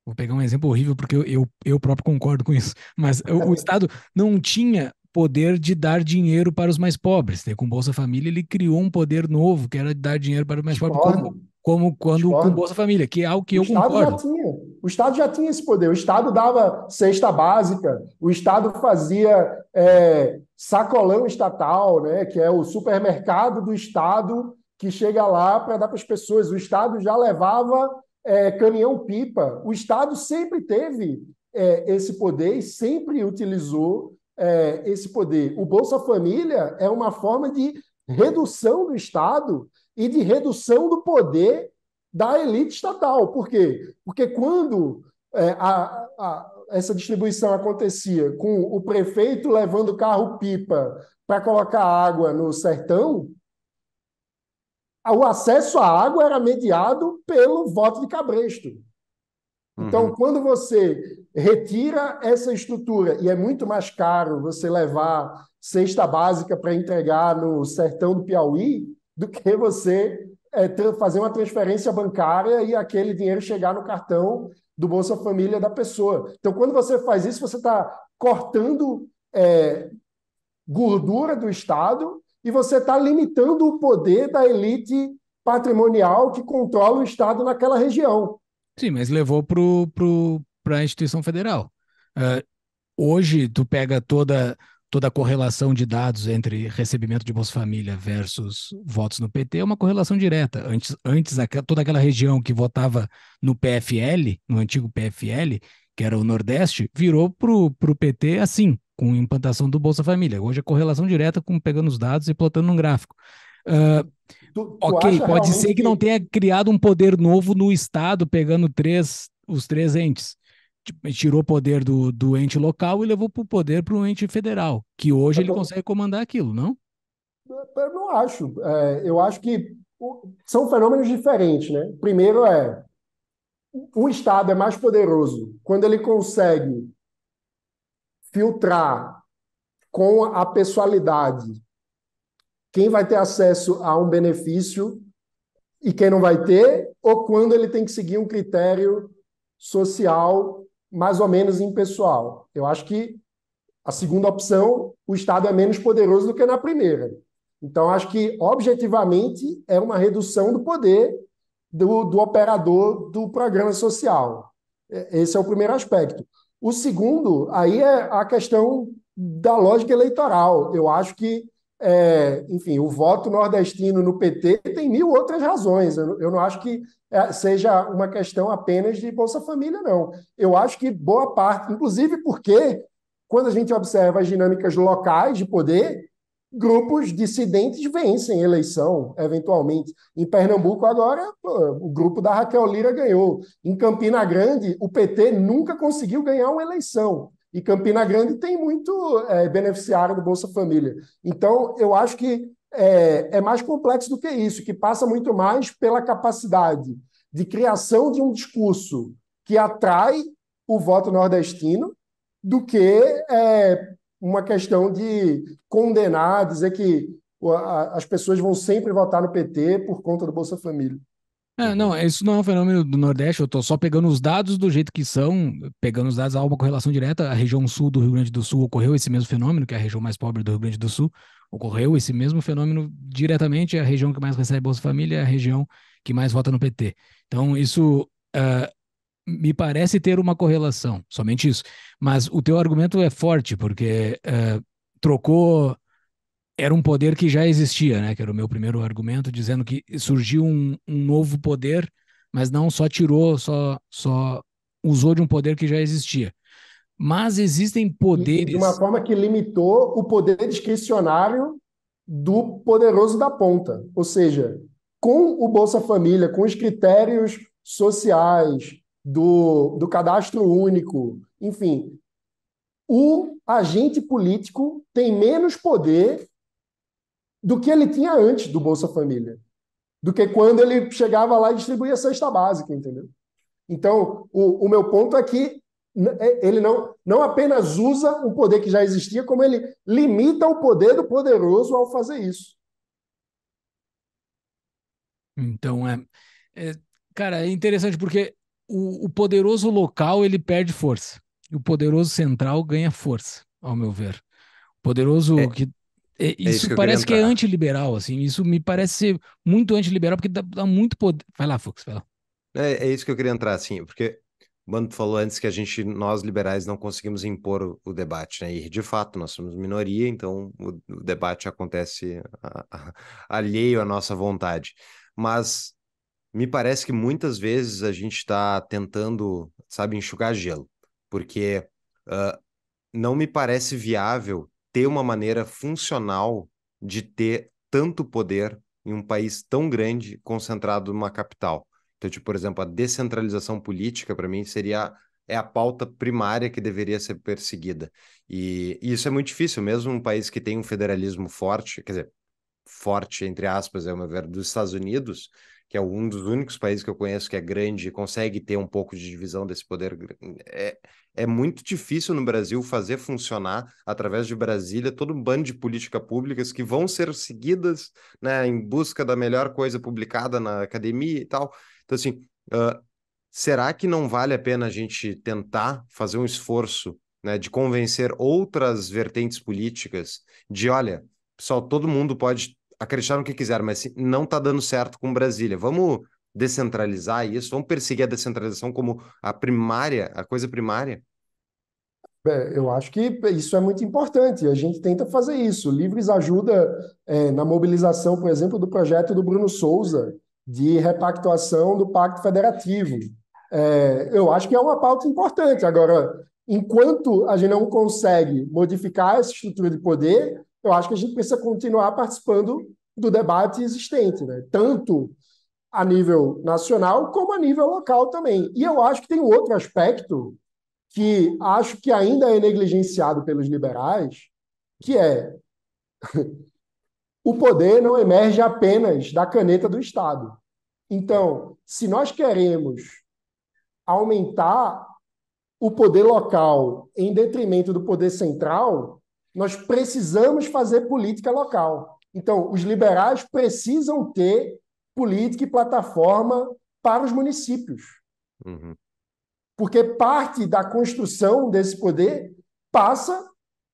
Vou pegar um exemplo horrível, porque eu, eu, eu próprio concordo com isso. Mas o, o Estado não tinha poder de dar dinheiro para os mais pobres. Né? Com Bolsa Família, ele criou um poder novo, que era de dar dinheiro para os mais pobres, como, como, quando com Bolsa Família, que é algo que o eu Estado concordo. Já tinha. O Estado já tinha esse poder. O Estado dava cesta básica, o Estado fazia é, sacolão estatal, né, que é o supermercado do Estado que chega lá para dar para as pessoas. O Estado já levava é, caminhão-pipa. O Estado sempre teve é, esse poder e sempre utilizou é, esse poder. O Bolsa Família é uma forma de redução do Estado e de redução do poder da elite estatal. Por quê? Porque quando é, a, a, essa distribuição acontecia com o prefeito levando carro-pipa para colocar água no sertão, o acesso à água era mediado pelo voto de Cabresto. Então, uhum. quando você retira essa estrutura, e é muito mais caro você levar cesta básica para entregar no sertão do Piauí do que você é, fazer uma transferência bancária e aquele dinheiro chegar no cartão do Bolsa Família da pessoa. Então, quando você faz isso, você está cortando é, gordura do Estado e você está limitando o poder da elite patrimonial que controla o Estado naquela região. Sim, mas levou para pro, pro, a instituição federal. Uh, hoje, tu pega toda toda a correlação de dados entre recebimento de Bolsa Família versus votos no PT é uma correlação direta. Antes, antes toda aquela região que votava no PFL, no antigo PFL, que era o Nordeste, virou para o PT assim, com implantação do Bolsa Família. Hoje é correlação direta com pegando os dados e plotando num gráfico. Uh, tu, tu ok, pode ser que, que, não tenha criado um poder novo no Estado pegando três, os três entes. Tipo, tirou o poder do, do ente local e levou para o poder para o ente federal, que hoje eu ele consegue comandar aquilo, não? Eu não acho. É, eu acho que são fenômenos diferentes, né? Primeiro é o Estado é mais poderoso quando ele consegue filtrar com a pessoalidade quem vai ter acesso a um benefício e quem não vai ter, ou quando ele tem que seguir um critério social mais ou menos impessoal. Eu acho que a segunda opção, o Estado é menos poderoso do que na primeira. Então, acho que, objetivamente, é uma redução do poder do, do operador do programa social. É, esse é o primeiro aspecto. O segundo, aí é a questão da lógica eleitoral. Eu acho que é, enfim, o voto nordestino no PT tem mil outras razões. Eu, eu não acho que é, seja uma questão apenas de Bolsa Família, não. Eu acho que boa parte, inclusive porque, quando a gente observa as dinâmicas locais de poder, grupos dissidentes vencem eleição, eventualmente. Em Pernambuco, agora, o grupo da Raquel Lira ganhou. Em Campina Grande, o PT nunca conseguiu ganhar uma eleição. E Campina Grande tem muito é, beneficiário do Bolsa Família. Então, eu acho que é, é mais complexo do que isso, que passa muito mais pela capacidade de criação de um discurso que atrai o voto nordestino do que é, uma questão de condenar, dizer que as pessoas vão sempre votar no PT por conta do Bolsa Família. É, não, é, isso não é um fenômeno do Nordeste, eu estou só pegando os dados do jeito que são, pegando os dados, há uma correlação direta, a região sul do Rio Grande do Sul ocorreu esse mesmo fenômeno, que é a região mais pobre do Rio Grande do Sul, ocorreu esse mesmo fenômeno diretamente, é a região que mais recebe Bolsa Família é a região que mais vota no PT. Então, isso uh, me parece ter uma correlação, somente isso. Mas o teu argumento é forte, porque uh, trocou era um poder que já existia, né? Que era o meu primeiro argumento, dizendo que surgiu um, um novo poder, mas não só tirou, só, só usou de um poder que já existia. Mas existem poderes. De uma forma que limitou o poder discricionário do poderoso da ponta. Ou seja, com o Bolsa Família, com os critérios sociais, do, do cadastro único, enfim, o agente político tem menos poder do que ele tinha antes do Bolsa Família, do que quando ele chegava lá e distribuía cesta básica, entendeu? Então, o, o meu ponto é que é, ele não, não apenas usa o poder que já existia, como ele limita o poder do poderoso ao fazer isso. Então, é, é cara, é interessante porque o, o poderoso local ele perde força e o poderoso central ganha força, ao meu ver. O poderoso é. que é, é, isso, que parece que é antiliberal, assim. Isso me parece ser muito antiliberal, porque dá, dá muito poder. Vai lá, Fux, vai lá. É, é isso que eu queria entrar, assim, porque o Bando falou antes que a gente, nós liberais, não conseguimos impor o, debate, né? E de fato, nós somos minoria, então o, o debate acontece a, a, alheio à nossa vontade. Mas me parece que muitas vezes a gente está tentando, sabe, enxugar gelo, porque uh, não me parece viável ter uma maneira funcional de ter tanto poder em um país tão grande concentrado numa capital. Então, tipo, por exemplo, a descentralização política, para mim, seria é a pauta primária que deveria ser perseguida. E, e, isso é muito difícil, mesmo um país que tem um federalismo forte, quer dizer, forte, entre aspas, é o meu ver, dos Estados Unidos, que é um dos únicos países que eu conheço que é grande e consegue ter um pouco de divisão desse poder. É, é muito difícil no Brasil fazer funcionar, através de Brasília, todo um bando de políticas públicas que vão ser seguidas né, em busca da melhor coisa publicada na academia e tal. Então, assim, uh, será que não vale a pena a gente tentar fazer um esforço né, de convencer outras vertentes políticas de, olha, pessoal, todo mundo pode acreditar no que quiser, mas não está dando certo com Brasília. Vamos descentralizar isso? Vamos perseguir a descentralização como a primária, a coisa primária? É, eu acho que isso é muito importante. A gente tenta fazer isso. O Livres ajuda é, na mobilização, por exemplo, do projeto do Bruno Souza de repactuação do Pacto Federativo. É, eu acho que é uma pauta importante. Agora, enquanto a gente não consegue modificar essa estrutura de poder, eu acho que a gente precisa continuar participando do debate existente, né? tanto a nível nacional como a nível local também. E eu acho que tem um outro aspecto que acho que ainda é negligenciado pelos liberais, que é o poder não emerge apenas da caneta do Estado. Então, se nós queremos aumentar o poder local em detrimento do poder central, nós precisamos fazer política local. Então, os liberais precisam ter política e plataforma para os municípios. Uhum. Porque parte da construção desse poder passa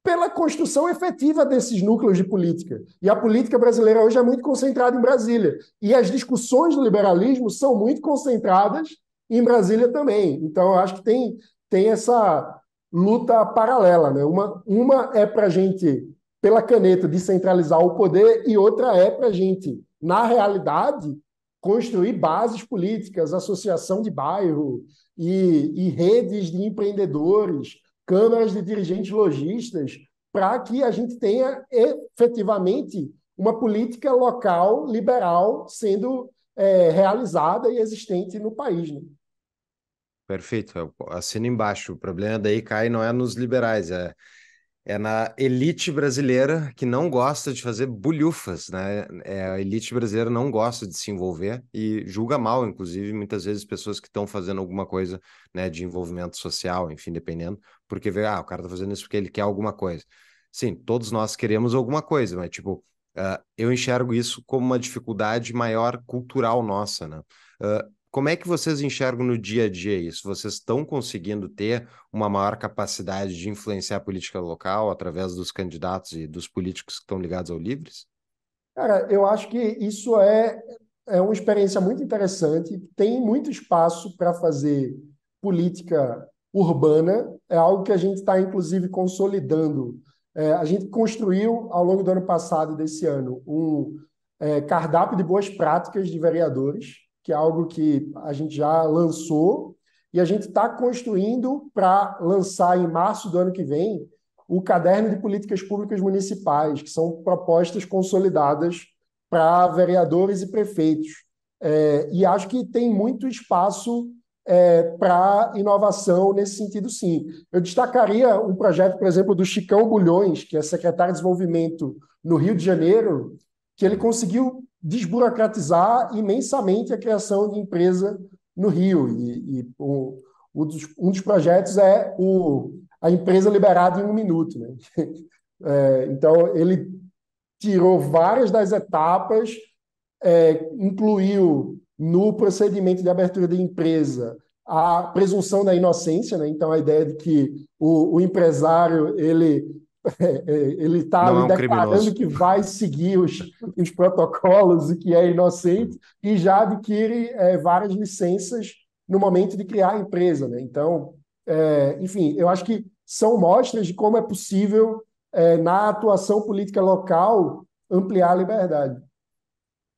pela construção efetiva desses núcleos de política. E a política brasileira hoje é muito concentrada em Brasília. E as discussões do liberalismo são muito concentradas em Brasília também. Então, eu acho que tem, tem essa, luta paralela. Né? Uma, uma é para a gente, pela caneta, descentralizar o poder, e outra é para a gente, na realidade, construir bases políticas, associação de bairro e, e redes de empreendedores, câmaras de dirigentes lojistas, para que a gente tenha efetivamente uma política local liberal sendo é, realizada e existente no país. Né? Perfeito, assina embaixo. O problema daí cai não é nos liberais, é, é na elite brasileira que não gosta de fazer bulhufas, né? É, a elite brasileira não gosta de se envolver e julga mal, inclusive, muitas vezes pessoas que estão fazendo alguma coisa né, de envolvimento social, enfim, dependendo, porque vê, ah, o cara tá fazendo isso porque ele quer alguma coisa. Sim, todos nós queremos alguma coisa, mas tipo, uh, eu enxergo isso como uma dificuldade maior cultural nossa, né? Uh, como é que vocês enxergam no dia a dia isso? Vocês estão conseguindo ter uma maior capacidade de influenciar a política local através dos candidatos e dos políticos que estão ligados ao Livres? Cara, eu acho que isso é, é uma experiência muito interessante, tem muito espaço para fazer política urbana, é algo que a gente está, inclusive, consolidando. É, a gente construiu, ao longo do ano passado e desse ano, um é, cardápio de boas práticas de vereadores, que é algo que a gente já lançou e a gente está construindo para lançar em março do ano que vem o caderno de políticas públicas municipais, que são propostas consolidadas para vereadores e prefeitos. É, e acho que tem muito espaço é, para inovação nesse sentido, sim. Eu destacaria um projeto, por exemplo, do Chicão Bulhões, que é secretário de Desenvolvimento no Rio de Janeiro, que ele conseguiu desburocratizar imensamente a criação de empresa no Rio. E, e dos, um dos projetos é o, a empresa liberada em um minuto. Né? É, então, ele tirou várias das etapas, é, incluiu no procedimento de abertura de empresa a presunção da inocência, né? então a ideia de que o, o empresário ele é, é, ele está é um declarando criminoso. que vai seguir os, os, protocolos e que é inocente e já adquire é, várias licenças no momento de criar a empresa. Né? Então, é, enfim, eu acho que são mostras de como é possível, é, na atuação política local, ampliar a liberdade.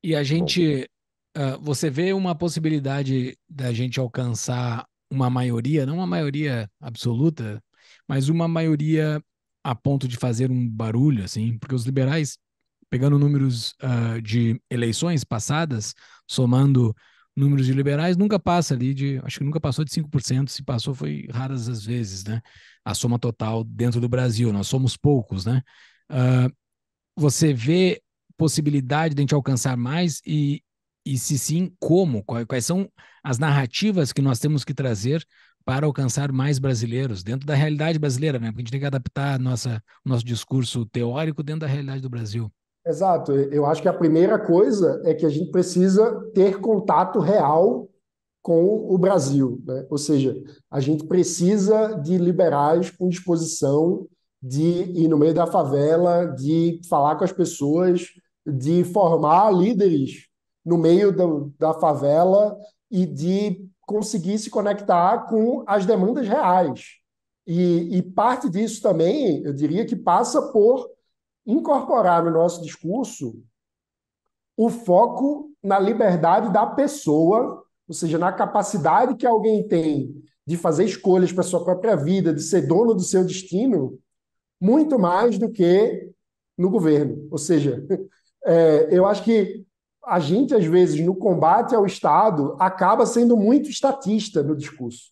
E a gente, ah, você vê uma possibilidade da gente alcançar uma maioria, não uma maioria absoluta, mas uma maioria a ponto de fazer um barulho, assim, porque os liberais, pegando números uh, de eleições passadas, somando números de liberais, nunca passa ali de, acho que nunca passou de 5%, se passou foi raras as vezes, né? A soma total dentro do Brasil, nós somos poucos, né? Uh, você vê possibilidade de a gente alcançar mais e, e se sim, como? Quais são as narrativas que nós temos que trazer para alcançar mais brasileiros, dentro da realidade brasileira, né? Porque a gente tem que adaptar nossa, nosso discurso teórico dentro da realidade do Brasil. Exato. Eu acho que a primeira coisa é que a gente precisa ter contato real com o Brasil, né? ou seja, a gente precisa de liberais com disposição de ir no meio da favela, de falar com as pessoas, de formar líderes no meio da, da favela e de conseguir se conectar com as demandas reais. E, e, parte disso também, eu diria que passa por incorporar no nosso discurso o foco na liberdade da pessoa, ou seja, na capacidade que alguém tem de fazer escolhas para sua própria vida, de ser dono do seu destino, muito mais do que no governo. Ou seja, é, eu acho que a gente, às vezes, no combate ao Estado, acaba sendo muito estatista no discurso.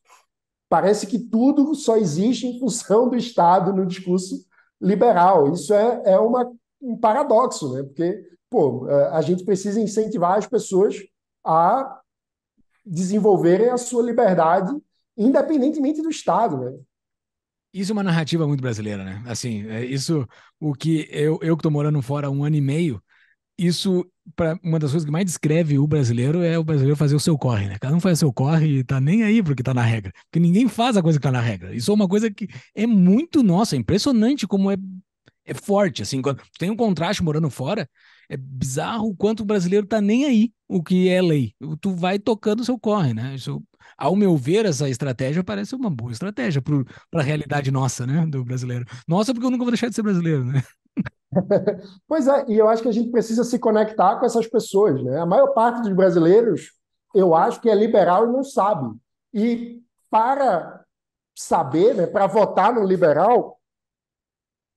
Parece que tudo só existe em função do Estado no discurso liberal. Isso é, é uma, um paradoxo, né? porque pô, é, a gente precisa incentivar as pessoas a desenvolverem a sua liberdade independentemente do Estado. Né? Isso é uma narrativa muito brasileira, né? Assim, é isso o que eu, eu que estou morando fora há um ano e meio, isso, para uma das coisas que mais descreve o brasileiro é o brasileiro fazer o seu corre, né? Cada um faz o seu corre e tá nem aí porque tá na regra. Porque ninguém faz a coisa que tá na regra. Isso é uma coisa que é muito nossa, é impressionante como é, é forte, assim. Quando tem um contraste morando fora, é bizarro o quanto o brasileiro tá nem aí o que é lei. Tu vai tocando o seu corre, né? Isso, ao meu ver, essa estratégia parece uma boa estratégia para a realidade nossa, né? Do brasileiro. Nossa, porque eu nunca vou deixar de ser brasileiro, né? pois é, e eu acho que a gente precisa se conectar com essas pessoas. Né? A maior parte dos brasileiros, eu acho que é liberal e não sabe. E para saber, né, para votar no liberal,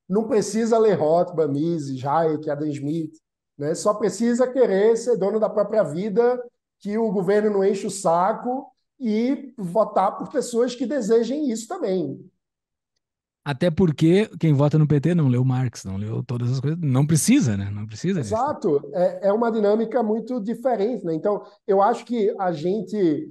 não precisa ler Rothbard, Mises, Hayek, Adam Smith. Né? Só precisa querer ser dono da própria vida, que o governo não enche o saco e votar por pessoas que desejem isso também. Até porque quem vota no PT não leu Marx, não leu todas as coisas, não precisa, né? Não precisa. Disso. Exato, é, é uma dinâmica muito diferente, né? Então, eu acho que a gente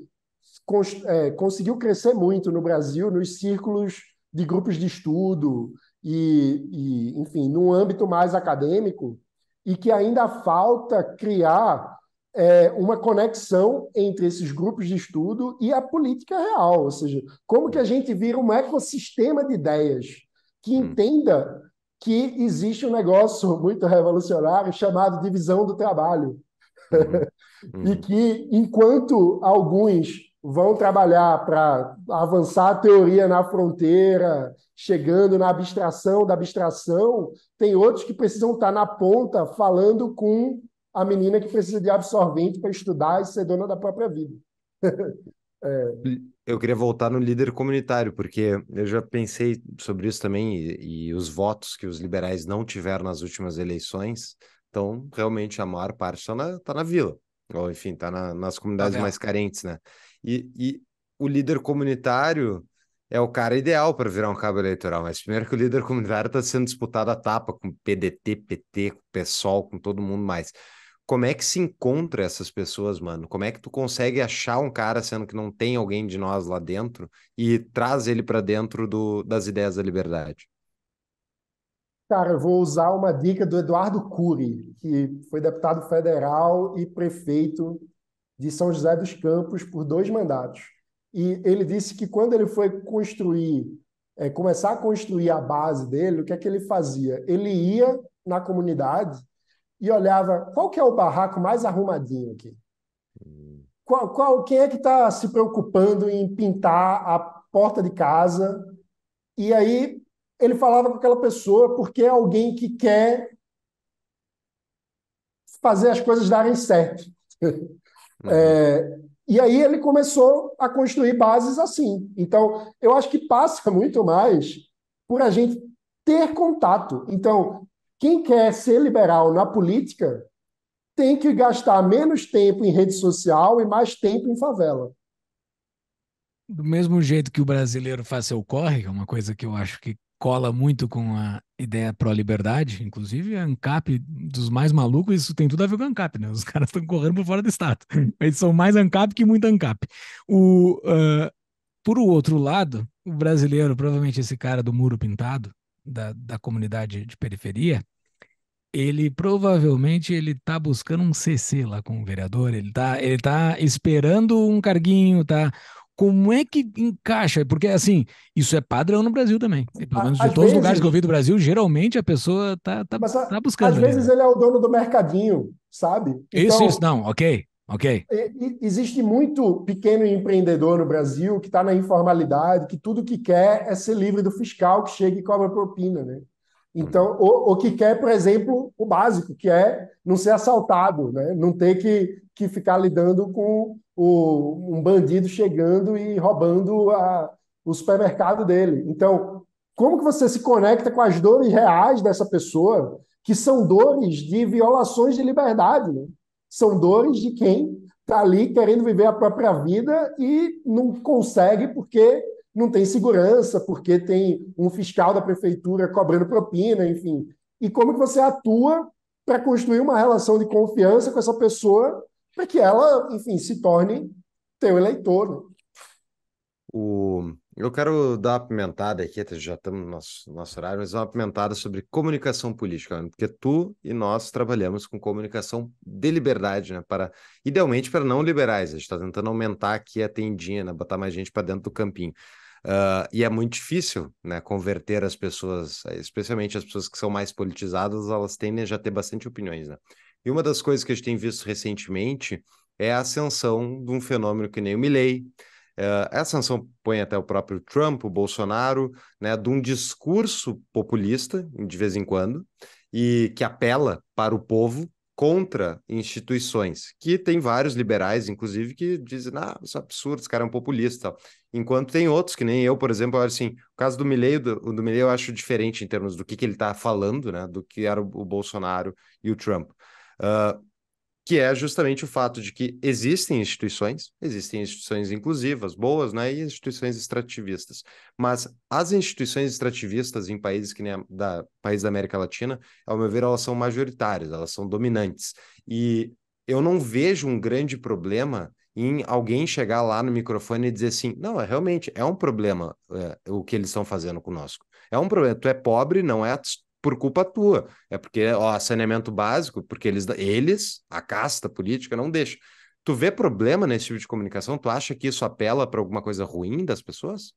cons é, conseguiu crescer muito no Brasil nos círculos de grupos de estudo e, e, enfim, num âmbito mais acadêmico, e que ainda falta criar é, uma conexão entre esses grupos de estudo e a política real, ou seja, como que a gente vira um ecossistema de ideias que hum. entenda que existe um negócio muito revolucionário chamado divisão do trabalho. Uhum. e que, enquanto alguns vão trabalhar para avançar a teoria na fronteira, chegando na abstração da abstração, tem outros que precisam estar tá na ponta falando com a menina que precisa de absorvente para estudar e ser dona da própria vida. é. Eu queria voltar no líder comunitário, porque eu já pensei sobre isso também, e, e os votos que os liberais não tiveram nas últimas eleições, então realmente a maior parte está na, tá na vila, ou enfim, está na, nas comunidades tá mais carentes, né? E, e o líder comunitário é o cara ideal para virar um cabo eleitoral, mas primeiro que o líder comunitário está sendo disputado a tapa com PDT, PT, com PSOL, com todo mundo mais como é que se encontra essas pessoas, mano? Como é que tu consegue achar um cara sendo que não tem alguém de nós lá dentro e traz ele para dentro do, das ideias da liberdade? Cara, eu vou usar uma dica do Eduardo Cury, que foi deputado federal e prefeito de São José dos Campos por dois mandatos. E ele disse que quando ele foi construir, é, começar a construir a base dele, o que é que ele fazia? Ele ia na comunidade e olhava qual que é o barraco mais arrumadinho aqui. Qual, qual, quem é que está se preocupando em pintar a porta de casa? E aí ele falava com aquela pessoa porque é alguém que quer fazer as coisas darem certo. Uhum. É, e aí ele começou a construir bases assim. Então, eu acho que passa muito mais por a gente ter contato. Então, quem quer ser liberal na política tem que gastar menos tempo em rede social e mais tempo em favela. Do mesmo jeito que o brasileiro faz seu corre, É uma coisa que eu acho que cola muito com a ideia pró-liberdade, inclusive a ANCAP dos mais malucos, isso tem tudo a ver com a ANCAP, né? Os caras estão correndo por fora do Estado. Eles são mais ANCAP que muito ANCAP. O, uh, por outro lado, o brasileiro, provavelmente esse cara do muro pintado, da, da comunidade de periferia, ele provavelmente ele tá buscando um CC lá com o vereador, ele tá, ele tá esperando um carguinho, tá? Como é que encaixa? Porque assim, isso é padrão no Brasil também. Pelo menos de todos vezes, os lugares que eu vi do Brasil, geralmente a pessoa tá, tá, a, tá buscando. Às né? vezes né? ele é o dono do mercadinho, sabe? Então, isso, isso, não, ok. Ok. É, existe muito pequeno empreendedor no Brasil que está na informalidade, que tudo que quer é ser livre do fiscal que chega e cobra propina, né? Então, ou, ou que quer, por exemplo, o básico, que é não ser assaltado, né? Não ter que, que ficar lidando com o, um bandido chegando e roubando a, o supermercado dele. Então, como que você se conecta com as dores reais dessa pessoa, que são dores de violações de liberdade, né? são dores de quem está ali querendo viver a própria vida e não consegue porque não tem segurança, porque tem um fiscal da prefeitura cobrando propina, enfim. E como que você atua para construir uma relação de confiança com essa pessoa para que ela, enfim, se torne teu eleitor. Né? O... Eu quero dar uma apimentada aqui, já estamos no nosso, nosso horário, mas uma apimentada sobre comunicação política, né? porque tu e nós trabalhamos com comunicação de liberdade, né? Para, idealmente para não liberais, a gente está tentando aumentar aqui a tendinha, né? botar mais gente para dentro do campinho. Uh, e é muito difícil né, converter as pessoas, especialmente as pessoas que são mais politizadas, elas tendem a já ter bastante opiniões. Né? E uma das coisas que a gente tem visto recentemente é a ascensão de um fenômeno que nem o Milley, é, essa sanção põe até o próprio Trump, o Bolsonaro, né, de um discurso populista, de vez em quando, e que apela para o povo contra instituições, que tem vários liberais, inclusive, que dizem, ah, isso é absurdo, esse cara é um populista. Enquanto tem outros, que nem eu, por exemplo, assim, o caso do Milei, do, do Milley eu acho diferente em termos do que, que ele está falando, né, do que era o, o Bolsonaro e o Trump. Uh, que é justamente o fato de que existem instituições, existem instituições inclusivas, boas, né, e instituições extrativistas. Mas as instituições extrativistas em países que nem a, da país da América Latina, ao meu ver, elas são majoritárias, elas são dominantes. E eu não vejo um grande problema em alguém chegar lá no microfone e dizer assim: não, é realmente é um problema é, o que eles estão fazendo conosco. É um problema. Tu é pobre, não é por culpa tua. É porque, ó, saneamento básico, porque eles, eles, a casta política, não deixa. Tu vê problema nesse tipo de comunicação? Tu acha que isso apela para alguma coisa ruim das pessoas?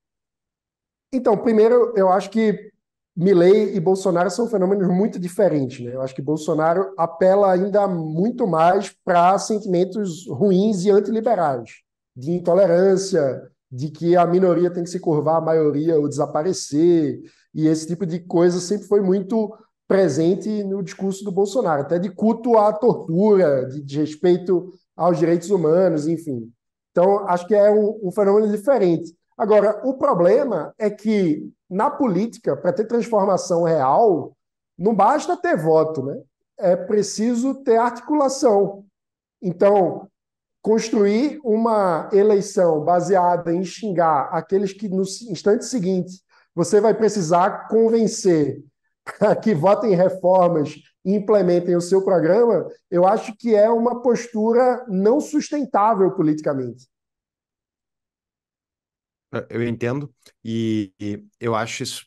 Então, primeiro, eu acho que Milley e Bolsonaro são fenômenos muito diferentes, né? Eu acho que Bolsonaro apela ainda muito mais para sentimentos ruins e antiliberais, de intolerância, de que a minoria tem que se curvar à maioria ou desaparecer, e esse tipo de coisa sempre foi muito presente no discurso do Bolsonaro, até de culto à tortura, de, desrespeito respeito aos direitos humanos, enfim. Então, acho que é um, um fenômeno diferente. Agora, o problema é que na política, para ter transformação real, não basta ter voto, né? É preciso ter articulação. Então, construir uma eleição baseada em xingar aqueles que no instante seguinte você vai precisar convencer que votem reformas e implementem o seu programa, eu acho que é uma postura não sustentável politicamente. É, eu entendo e, e eu acho isso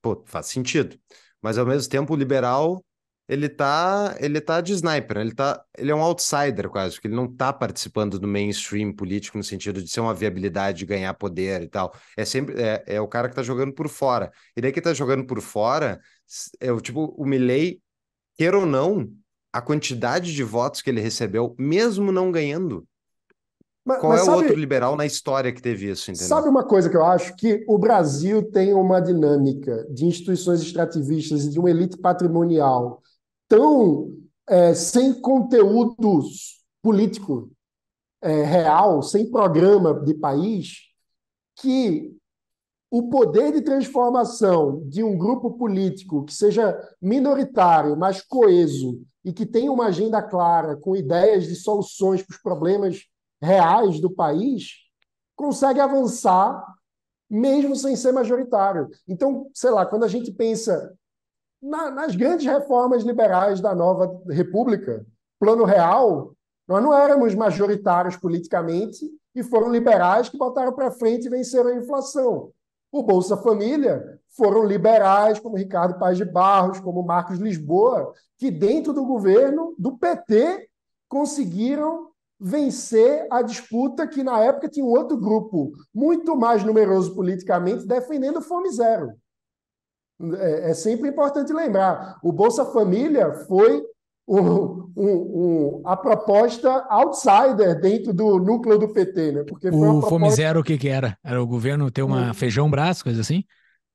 pô, faz sentido, mas ao mesmo tempo o liberal ele tá, ele tá de sniper, ele tá, ele é um outsider quase, porque ele não tá participando do mainstream político no sentido de ser uma viabilidade de ganhar poder e tal. É sempre é, é o cara que tá jogando por fora. E daí que tá jogando por fora, é o tipo o Milley, queira ou não, a quantidade de votos que ele recebeu, mesmo não ganhando. Mas, Qual mas é sabe, o outro liberal na história que teve isso? Entendeu? Sabe uma coisa que eu acho? Que o Brasil tem uma dinâmica de instituições extrativistas e de uma elite patrimonial tão é, sem conteúdo político é, real, sem programa de país, que o poder de transformação de um grupo político que seja minoritário, mas coeso e que tenha uma agenda clara, com ideias de soluções para os problemas reais do país, consegue avançar mesmo sem ser majoritário. Então, sei lá, quando a gente pensa na, nas grandes reformas liberais da nova República, Plano Real, nós não éramos majoritários politicamente e foram liberais que botaram para frente e venceram a inflação. O Bolsa Família foram liberais, como Ricardo Paz de Barros, como Marcos Lisboa, que dentro do governo do PT conseguiram vencer a disputa que na época tinha um outro grupo muito mais numeroso politicamente defendendo fome zero. É, é, sempre importante lembrar. O Bolsa Família foi um, um, um, a proposta outsider dentro do núcleo do PT, né? Porque o proposta... Fome Zero, o que, que era? Era o governo ter uma hum. feijão braço, coisa assim?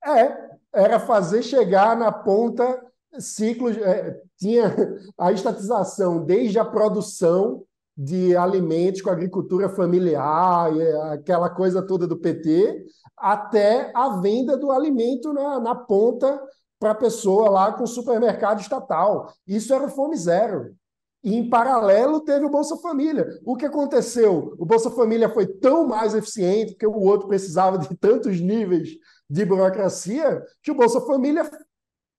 É, era fazer chegar na ponta ciclos. É, tinha a estatização desde a produção de alimentos com agricultura familiar, aquela coisa toda do PT, até a venda do alimento na, na ponta para a pessoa lá com o supermercado estatal. Isso era o Fome Zero. E, em paralelo, teve o Bolsa Família. O que aconteceu? O Bolsa Família foi tão mais eficiente, porque o outro precisava de tantos níveis de burocracia, que o Bolsa Família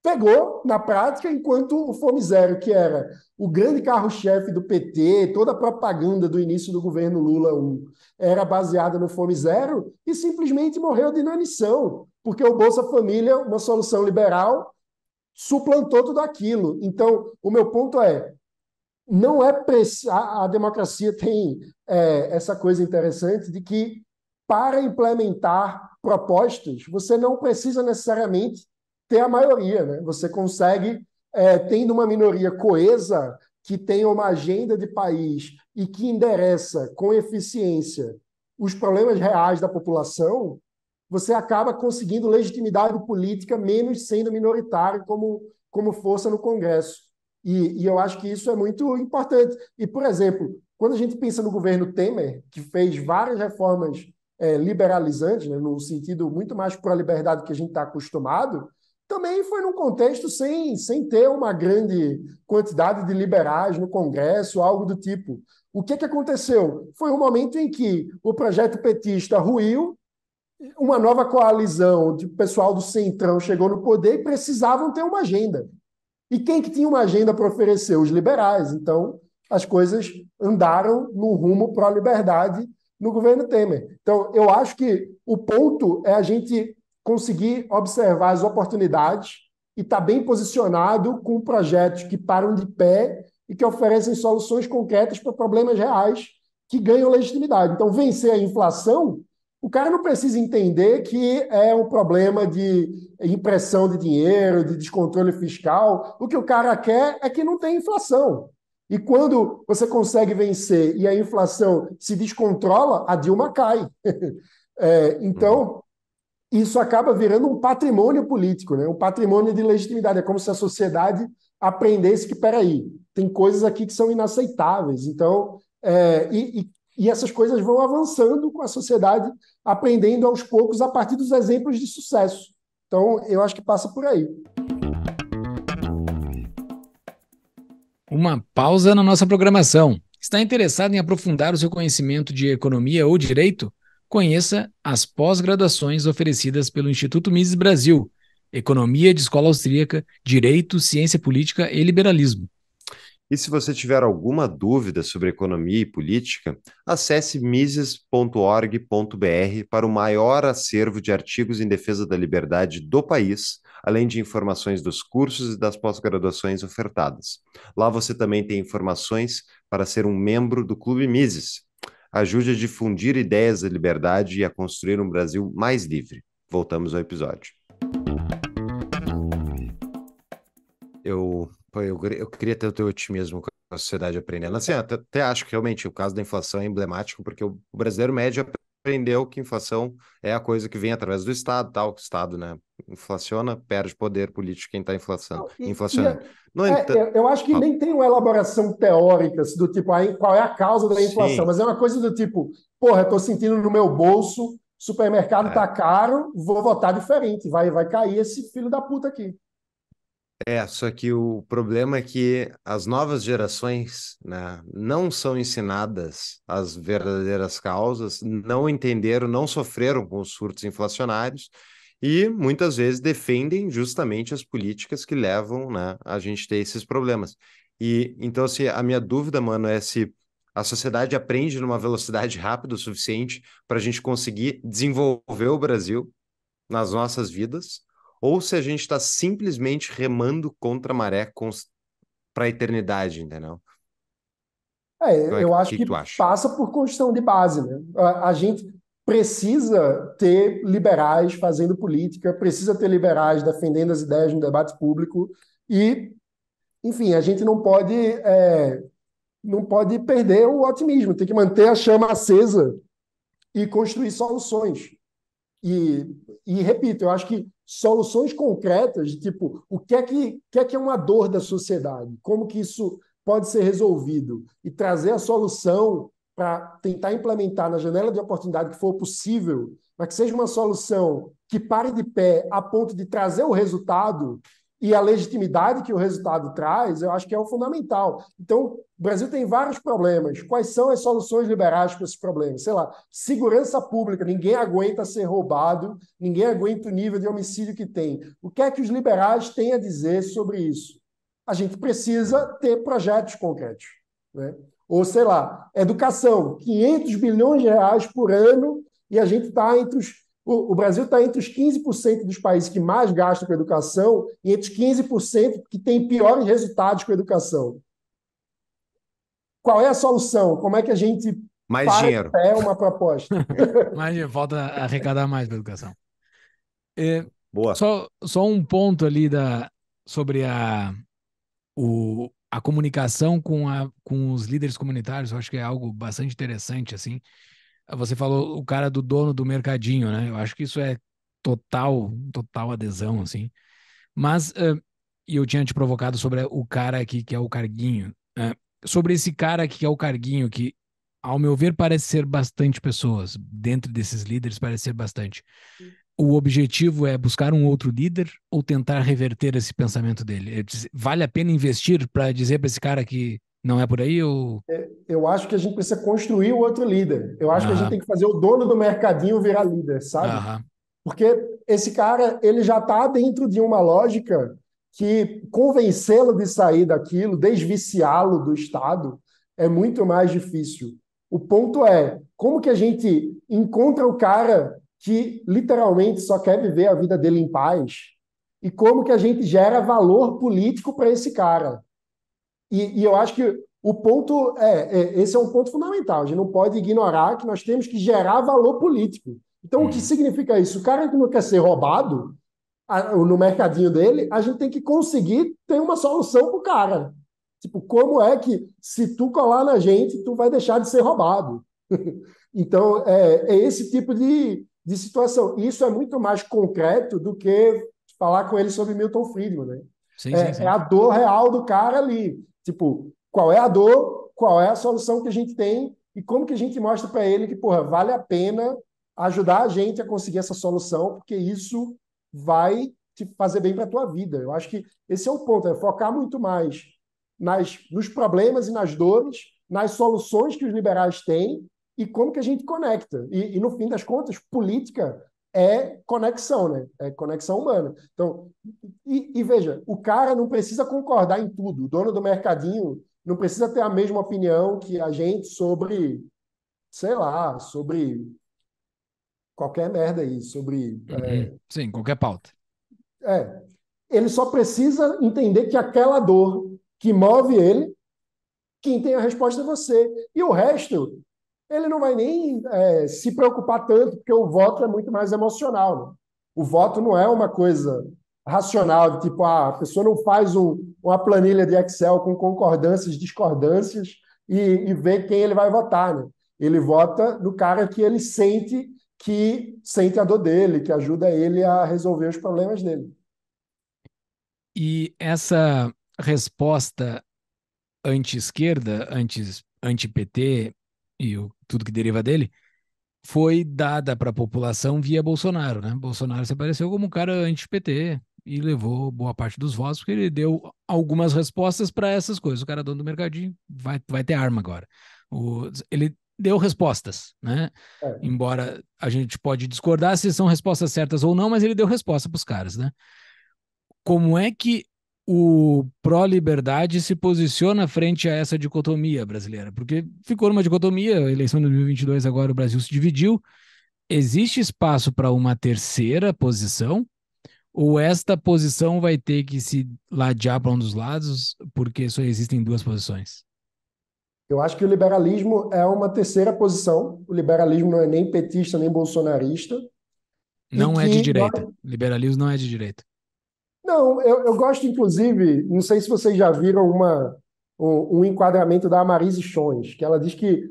pegou na prática, enquanto o Fome Zero, que era o grande carro-chefe do PT, toda a propaganda do início do governo Lula 1 era baseada no Fome Zero, e simplesmente morreu de inanição, porque o Bolsa Família, uma solução liberal, suplantou tudo aquilo. Então, o meu ponto é. Não é preci... a, a democracia tem é, essa coisa interessante de que para implementar propostas, você não precisa necessariamente ter a maioria. Né? Você consegue, é, tendo uma minoria coesa, que tem uma agenda de país e que endereça com eficiência os problemas reais da população, você acaba conseguindo legitimidade política menos sendo minoritário como, como força no Congresso. E, e eu acho que isso é muito importante. E, por exemplo, quando a gente pensa no governo Temer, que fez várias reformas é, liberalizantes, né, no sentido muito mais para a liberdade que a gente está acostumado, também foi num contexto sem, sem ter uma grande quantidade de liberais no Congresso, algo do tipo. O que, que aconteceu? Foi um momento em que o projeto petista ruiu, uma nova coalizão de pessoal do Centrão chegou no poder e precisavam ter uma agenda. E quem que tinha uma agenda para oferecer? Os liberais. Então, as coisas andaram no rumo para a liberdade no governo Temer. Então, eu acho que o ponto é a gente conseguir observar as oportunidades e estar tá bem posicionado com projetos que param de pé e que oferecem soluções concretas para problemas reais que ganham legitimidade. Então, vencer a inflação, o cara não precisa entender que é um problema de impressão de dinheiro, de descontrole fiscal. O que o cara quer é que não tenha inflação. E quando você consegue vencer e a inflação se descontrola, a Dilma cai. É, então, isso acaba virando um patrimônio político, né? um patrimônio de legitimidade. É como se a sociedade aprendesse que, peraí, tem coisas aqui que são inaceitáveis. Então, é, e, e, e essas coisas vão avançando com a sociedade, aprendendo aos poucos a partir dos exemplos de sucesso. Então, eu acho que passa por aí. Uma pausa na nossa programação. Está interessado em aprofundar o seu conhecimento de economia ou direito? Conheça as pós-graduações oferecidas pelo Instituto Mises Brasil, Economia de Escola Austríaca, Direito, Ciência Política e Liberalismo. E se você tiver alguma dúvida sobre economia e política, acesse mises.org.br para o maior acervo de artigos em defesa da liberdade do país, além de informações dos cursos e das pós-graduações ofertadas. Lá você também tem informações para ser um membro do Clube Mises ajude a difundir ideias de liberdade e a construir um Brasil mais livre. Voltamos ao episódio. Eu, eu, eu queria ter o teu otimismo com a sociedade aprendendo. Assim, até, até acho que realmente o caso da inflação é emblemático, porque o brasileiro médio aprendeu que inflação é a coisa que vem através do Estado, tal, que o Estado, né, inflaciona, perde poder político quem está inflacionando. Não, e, inflacionando. E é, é, eu acho que ah. nem tem uma elaboração teórica assim, do tipo aí, qual é a causa da inflação, Sim. mas é uma coisa do tipo, porra, estou sentindo no meu bolso, supermercado está é. Tá caro, vou votar diferente, vai, vai cair esse filho da puta aqui. É, só que o problema é que as novas gerações, né, não são ensinadas as verdadeiras causas, não entenderam, não sofreram com os surtos inflacionários e muitas vezes defendem justamente as políticas que levam, né, a gente ter esses problemas. E então se assim, a minha dúvida, mano, é se a sociedade aprende numa velocidade rápida o suficiente para a gente conseguir desenvolver o Brasil nas nossas vidas ou se a gente está simplesmente remando contra a maré para a eternidade, entendeu? É, então, eu, acho que, que passa por construção de base. Né? A, a, gente precisa ter liberais fazendo política, precisa ter liberais defendendo as ideias no debate público e, enfim, a gente não pode é, não pode perder o otimismo. Tem que manter a chama acesa e construir soluções. E, e repito, eu acho que soluções concretas, tipo, o que é que, que, é, que é uma dor da sociedade? Como que isso pode ser resolvido? E trazer a solução para tentar implementar na janela de oportunidade que for possível, para que seja uma solução que pare de pé a ponto de trazer o resultado e a legitimidade que o resultado traz, eu acho que é o fundamental. Então, o Brasil tem vários problemas. Quais são as soluções liberais para esses problemas? Sei lá, segurança pública, ninguém aguenta ser roubado, ninguém aguenta o nível de homicídio que tem. O que é que os liberais têm a dizer sobre isso? A gente precisa ter projetos concretos. Né? Ou, sei lá, educação, 500 bilhões de reais por ano e a gente está entre os o, o Brasil está entre os 15% dos países que mais gastam com educação e entre os 15% que têm piores resultados com educação. Qual é a solução? Como é que a gente mais para dinheiro. É uma proposta. mais dinheiro, falta arrecadar mais para educação. É, Boa. Só, só um ponto ali da, sobre a, o, a comunicação com, a, com os líderes comunitários, eu acho que é algo bastante interessante, assim. Você falou o cara do dono do mercadinho, né? Eu acho que isso é total, total adesão, assim. Mas uh, eu tinha te provocado sobre o cara aqui que é o Carguinho. Uh, sobre esse cara aqui que é o Carguinho, que, ao meu ver, parece ser bastante pessoas. Dentro desses líderes, parece ser bastante o objetivo é buscar um outro líder ou tentar reverter esse pensamento dele? É, vale a pena investir para dizer para esse cara que não é por aí? Ou... É, eu acho que a gente precisa construir outro líder. Eu acho Aham. que a gente tem que fazer o dono do mercadinho virar líder, sabe? Aham. Porque esse cara ele já está dentro de uma lógica que convencê-lo de sair daquilo, desviciá-lo do Estado, é muito mais difícil. O ponto é como que a gente encontra o cara que literalmente só quer viver a vida dele em paz? E como que a gente gera valor político para esse cara? E, e, eu acho que o ponto é, é, esse é um ponto fundamental. A gente não pode ignorar que nós temos que gerar valor político. Então, hum. o que uhum. significa isso? O cara que não quer ser roubado a, no mercadinho dele, a gente tem que conseguir ter uma solução para o cara. Tipo, como é que se tu colar na gente, tu vai deixar de ser roubado? então, é, é esse tipo de, de situação. Isso é muito mais concreto do que falar com ele sobre Milton Friedman, né? Sim, é, sim, é a dor real do cara ali. Tipo, qual é a dor, qual é a solução que a gente tem e como que a gente mostra para ele que, porra, vale a pena ajudar a gente a conseguir essa solução, porque isso vai te fazer bem para a tua vida. Eu acho que esse é o ponto, é focar muito mais nas, nos problemas e nas dores, nas soluções que os liberais têm e como que a gente conecta. E, e no fim das contas, política é conexão, né? É conexão humana. Então, e, e, veja, o cara não precisa concordar em tudo. O dono do mercadinho não precisa ter a mesma opinião que a gente sobre, sei lá, sobre qualquer merda aí, sobre. É, uhum. É... Sim, qualquer pauta. É. Ele só precisa entender que aquela dor que move ele, quem tem a resposta é você. E o resto ele não vai nem é, se preocupar tanto, porque o voto é muito mais emocional. Né? O voto não é uma coisa racional, de tipo, ah, a pessoa não faz um, uma planilha de Excel com concordâncias, discordâncias e, e vê quem ele vai votar. Né? Ele vota no cara que ele sente que sente a dor dele, que ajuda ele a resolver os problemas dele. E essa resposta anti-esquerda, anti-PT anti e o tudo que deriva dele, foi dada para a população via Bolsonaro, né? Bolsonaro se apareceu como um cara anti-PT e levou boa parte dos votos, porque ele deu algumas respostas para essas coisas. O cara é dono do mercadinho, vai, vai ter arma agora. O, ele deu respostas, né? É. Embora a gente pode discordar se são respostas certas ou não, mas ele deu resposta para os caras, né? Como é que o pró-liberdade se posiciona frente a essa dicotomia brasileira? Porque ficou numa dicotomia, a eleição de 2022 agora o Brasil se dividiu. Existe espaço para uma terceira posição? Ou esta posição vai ter que se ladear para um dos lados, porque só existem duas posições? Eu acho que o liberalismo é uma terceira posição. O liberalismo não é nem petista nem bolsonarista. Não é de direita. Nós... Liberalismo não é de direita. Não, eu, eu gosto, inclusive, não sei se vocês já viram uma, um, um enquadramento da Marise Chons, que ela diz que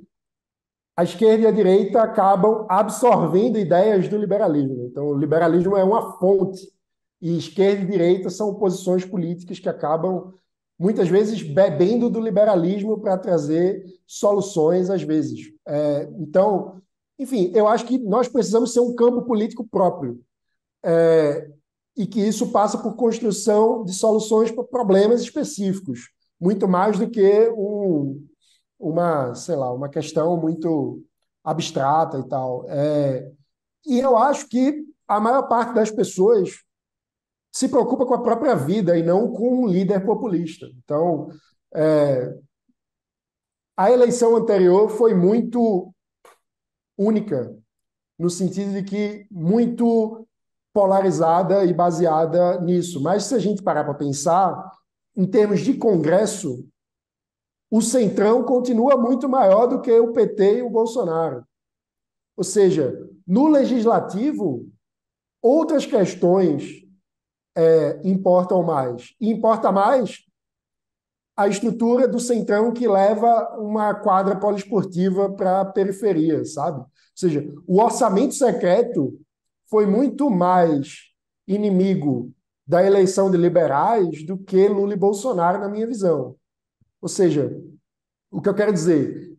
a esquerda e a direita acabam absorvendo ideias do liberalismo. Então, o liberalismo é uma fonte, e esquerda e direita são posições políticas que acabam, muitas vezes, bebendo do liberalismo para trazer soluções, às vezes. É, então, enfim, eu acho que nós precisamos ser um campo político próprio. É, e que isso passa por construção de soluções para problemas específicos, muito mais do que um, uma, sei lá, uma questão muito abstrata e tal. É, e eu acho que a maior parte das pessoas se preocupa com a própria vida e não com um líder populista. Então, é, a eleição anterior foi muito única, no sentido de que muito polarizada e baseada nisso. Mas se a gente parar para pensar, em termos de Congresso, o Centrão continua muito maior do que o PT e o Bolsonaro. Ou seja, no legislativo, outras questões é, importam mais. E importa mais a estrutura do centrão que leva uma quadra poliesportiva para a periferia, sabe? Ou seja, o orçamento secreto foi muito mais inimigo da eleição de liberais do que Lula e Bolsonaro, na minha visão. Ou seja, o que eu quero dizer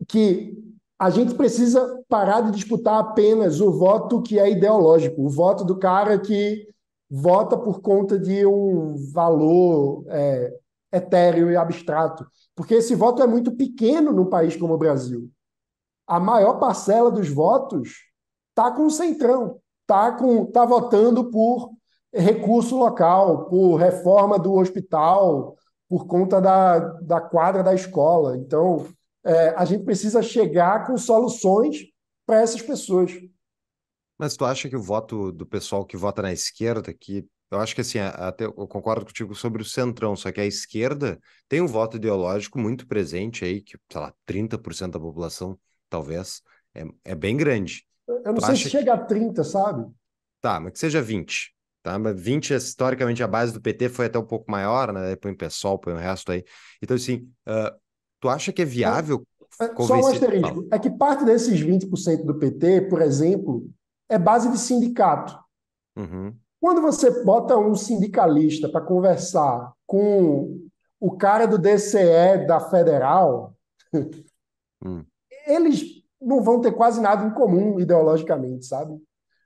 é que a gente precisa parar de disputar apenas o voto que é ideológico, o voto do cara que vota por conta de um valor é, etéreo e abstrato, porque esse voto é muito pequeno num país como o Brasil. A maior parcela dos votos está com o centrão está tá votando por recurso local, por reforma do hospital, por conta da, da quadra da escola. Então, é, a gente precisa chegar com soluções para essas pessoas. Mas tu acha que o voto do pessoal que vota na esquerda, que eu acho que assim, até eu concordo contigo sobre o centrão, só que a esquerda tem um voto ideológico muito presente aí, que, sei lá, 30% da população, talvez, é, é bem grande. Eu não tu sei se chega que... a 30, sabe? Tá, mas que seja 20. Tá? Mas 20, é historicamente, a base do PT foi até um pouco maior, né? Põe o pessoal, põe o resto aí. Então, assim, uh, tu acha que é viável? É, é só um asterisco. É que parte desses 20% do PT, por exemplo, é base de sindicato. Uhum. Quando você bota um sindicalista para conversar com o cara do DCE da Federal, hum. eles não vão ter quase nada em comum ideologicamente, sabe?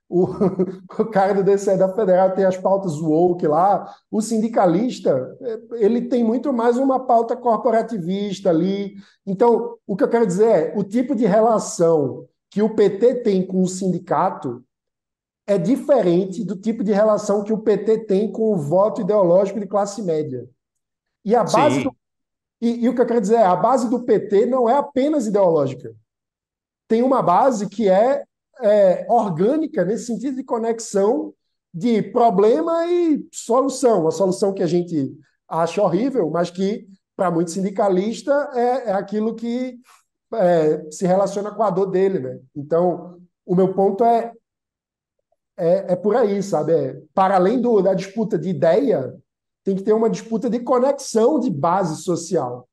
O, o cara do DCE da Federal tem as pautas woke lá. O sindicalista, eh, ele tem muito mais uma pauta corporativista ali. Então, o que eu quero dizer é, o tipo de relação que o PT tem com o sindicato é diferente do tipo de relação que o PT tem com o voto ideológico de classe média. E a base do, e, e o que eu quero dizer é, a base do PT não é apenas ideológica tem uma base que é, é orgânica nesse sentido de conexão de problema e solução. A solução que a gente acha horrível, mas que para muito sindicalista é, é aquilo que é, se relaciona com a dor dele, né? Então, o meu ponto é é, é por aí, sabe? É, para além do, da disputa de ideia, tem que ter uma disputa de conexão de base social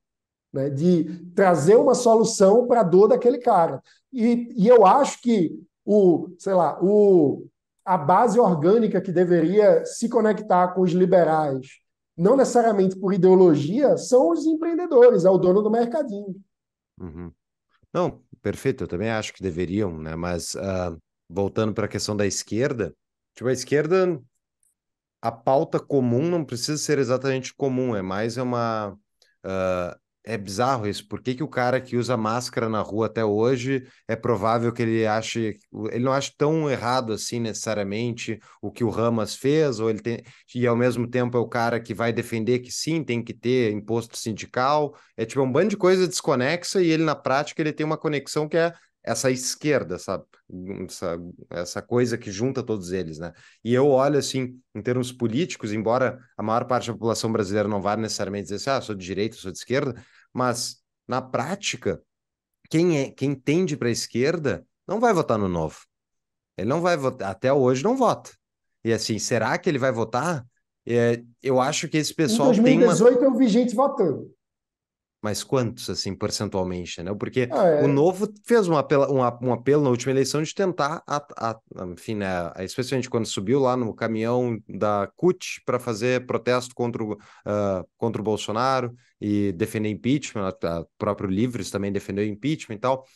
né, de trazer uma solução para a dor daquele cara. E, e eu acho que o, sei lá, o, a base orgânica que deveria se conectar com os liberais, não necessariamente por ideologia, são os empreendedores, é o dono do mercadinho. Uhum. Não, perfeito, eu também acho que deveriam, né? Mas uh, voltando para a questão da esquerda, tipo, a esquerda, a pauta comum não precisa ser exatamente comum, é mais uma. Ah, é bizarro isso. Por que, que o cara que usa máscara na rua até hoje é provável que ele ache. Ele não acha tão errado assim necessariamente o que o Ramas fez, ou ele tem. E ao mesmo tempo é o cara que vai defender que sim, tem que ter imposto sindical. É tipo é um bando de coisa desconexa e ele, na prática, ele tem uma conexão que é essa esquerda, essa, essa, essa coisa que junta todos eles, né? E eu olho assim, em termos políticos, embora a maior parte da população brasileira não vá necessariamente dizer assim, ah, sou de direita, sou de esquerda, mas na prática, quem é, quem tende para a esquerda não vai votar no novo. Ele não vai votar, até hoje não vota. E assim, será que ele vai votar? É, eu acho que esse pessoal tem em 2018 tem uma... eu vi gente votando mas quantos, assim, percentualmente, né? Porque ah, é. o Novo fez um apelo, um, um apelo na última eleição de tentar, a, a, enfim, né, especialmente quando subiu lá no caminhão da CUT para fazer protesto contra o, uh, contra o Bolsonaro e defender impeachment, o próprio Livres também defendeu impeachment e tal.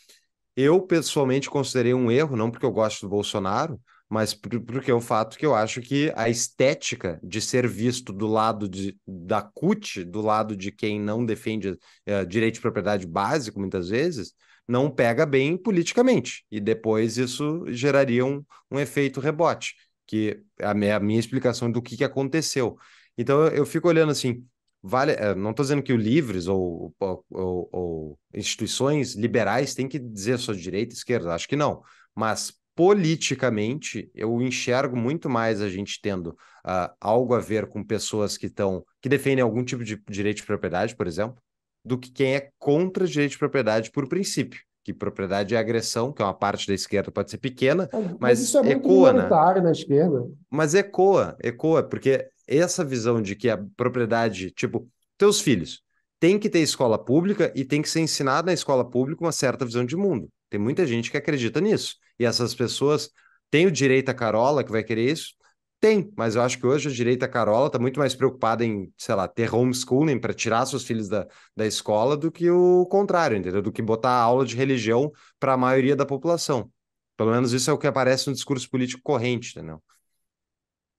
Eu, pessoalmente, considerei um erro, não porque eu gosto do Bolsonaro, mas porque é o fato que eu acho que a estética de ser visto do lado de, da CUT, do lado de quem não defende uh, direito de propriedade básico, muitas vezes, não pega bem politicamente. E depois isso geraria um, um efeito rebote, que é a minha, a minha explicação do que, que aconteceu. Então eu, fico olhando assim. Vale, eh, não estou dizendo que o livres ou, ou, ou, instituições liberais têm que dizer só direita e esquerda, acho que não. Mas politicamente, eu enxergo muito mais a gente tendo uh, algo a ver com pessoas que estão que defendem algum tipo de direito de propriedade, por exemplo, do que quem é contra direito de propriedade por princípio. Que propriedade é agressão, que é uma parte da esquerda, pode ser pequena, é, mas, mas isso é muito ecoa, né? na esquerda. Mas ecoa, ecoa, porque essa visão de que a propriedade, tipo, teus filhos, tem que ter escola pública e tem que ser ensinado na escola pública uma certa visão de mundo. Tem muita gente que acredita nisso. E essas pessoas têm o direito à carola que vai querer isso? Tem, mas eu acho que hoje a direita carola está muito mais preocupada em, sei lá, ter homeschooling para tirar seus filhos da, da escola do que o contrário, entendeu? Do que botar aula de religião para a maioria da população. Pelo menos isso é o que aparece no discurso político corrente, entendeu?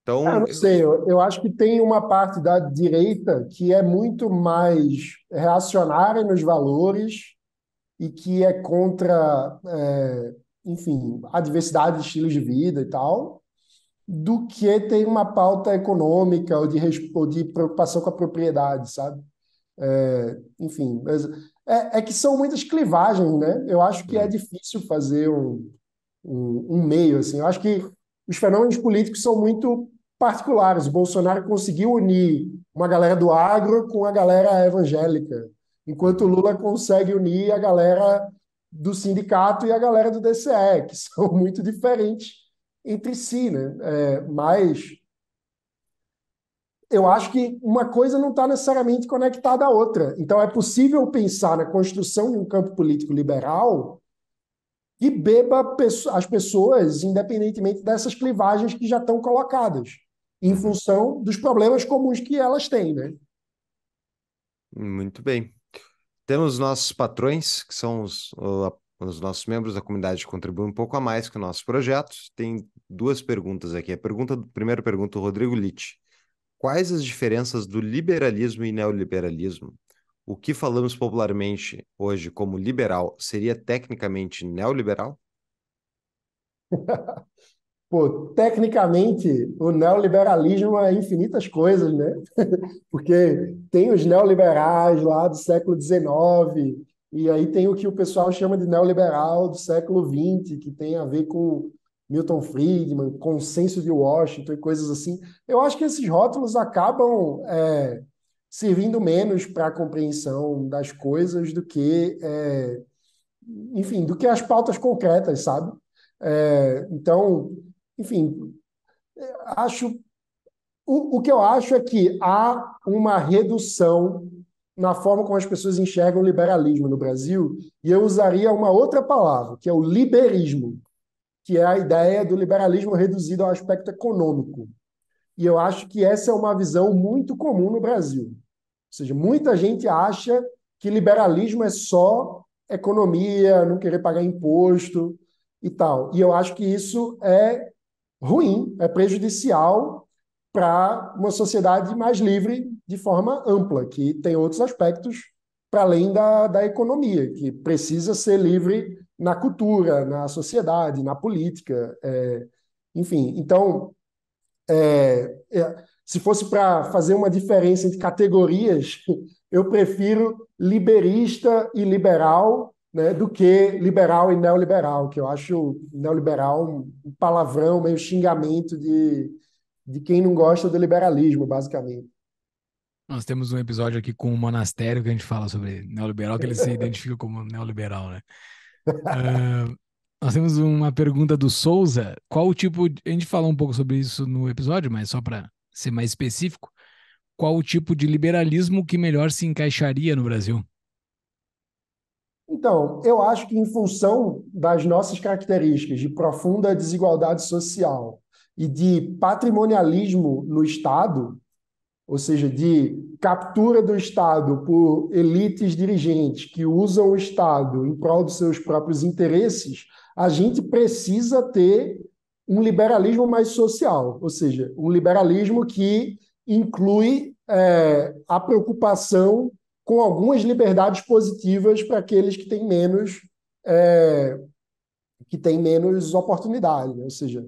Então, ah, não eu... sei, eu, eu, acho que tem uma parte da direita que é muito mais reacionária nos valores e que é contra, é, enfim, a diversidade de estilos de vida e tal, do que tem uma pauta econômica ou de, ou de preocupação com a propriedade, sabe? É, enfim, é, é, que são muitas clivagens, né? Eu acho que é difícil fazer um, um, um meio, assim. Eu acho que os fenômenos políticos são muito particulares. O Bolsonaro conseguiu unir uma galera do agro com a galera evangélica, enquanto o Lula consegue unir a galera do sindicato e a galera do DCE, que são muito diferentes entre si, né? É, mas eu acho que uma coisa não está necessariamente conectada à outra. Então, é possível pensar na construção de um campo político liberal que beba as pessoas, independentemente dessas clivagens que já estão colocadas, em uhum. função dos problemas comuns que elas têm, né? Muito bem. Temos nossos patrões, que são os, os nossos membros da comunidade que contribuem um pouco a mais com o nosso projeto. Tem duas perguntas aqui. A pergunta, primeira pergunta, o Rodrigo Litt. Quais as diferenças do liberalismo e neoliberalismo? O que falamos popularmente hoje como liberal seria tecnicamente neoliberal? pô, tecnicamente, o neoliberalismo é infinitas coisas, né? Porque tem os neoliberais lá do século XIX, e aí tem o que o pessoal chama de neoliberal do século XX, que tem a ver com Milton Friedman, consenso de Washington e coisas assim. Eu acho que esses rótulos acabam é, servindo menos para a compreensão das coisas do que, é, enfim, do que as pautas concretas, sabe? É, então, enfim, é, acho. O, o que eu acho é que há uma redução na forma como as pessoas enxergam o liberalismo no Brasil, e eu usaria uma outra palavra, que é o liberismo, que é a ideia do liberalismo reduzido ao aspecto econômico. E eu acho que essa é uma visão muito comum no Brasil. Ou seja, muita gente acha que liberalismo é só economia, não querer pagar imposto e tal. E eu acho que isso é ruim, é prejudicial para uma sociedade mais livre de forma ampla, que tem outros aspectos para além da, da economia, que precisa ser livre na cultura, na sociedade, na política, é, enfim. Então, é, é, se fosse para fazer uma diferença entre categorias, eu prefiro liberista e liberal né, do que liberal e neoliberal, que eu acho neoliberal um palavrão, meio xingamento de, de quem não gosta do liberalismo, basicamente. Nós temos um episódio aqui com o um Monastério que a gente fala sobre neoliberal, que ele se identifica como neoliberal, né? Uh, nós temos uma pergunta do Souza. Qual o tipo. De... A gente falou um pouco sobre isso no episódio, mas só para ser mais específico, qual o tipo de liberalismo que melhor se encaixaria no Brasil? Então, eu acho que em função das nossas características de profunda desigualdade social e de patrimonialismo no Estado, ou seja, de captura do Estado por elites dirigentes que usam o Estado em prol dos seus próprios interesses, a gente precisa ter um liberalismo mais social, ou seja, um liberalismo que inclui é, a preocupação com algumas liberdades positivas para aqueles que têm menos é, que têm menos oportunidade. Ou seja,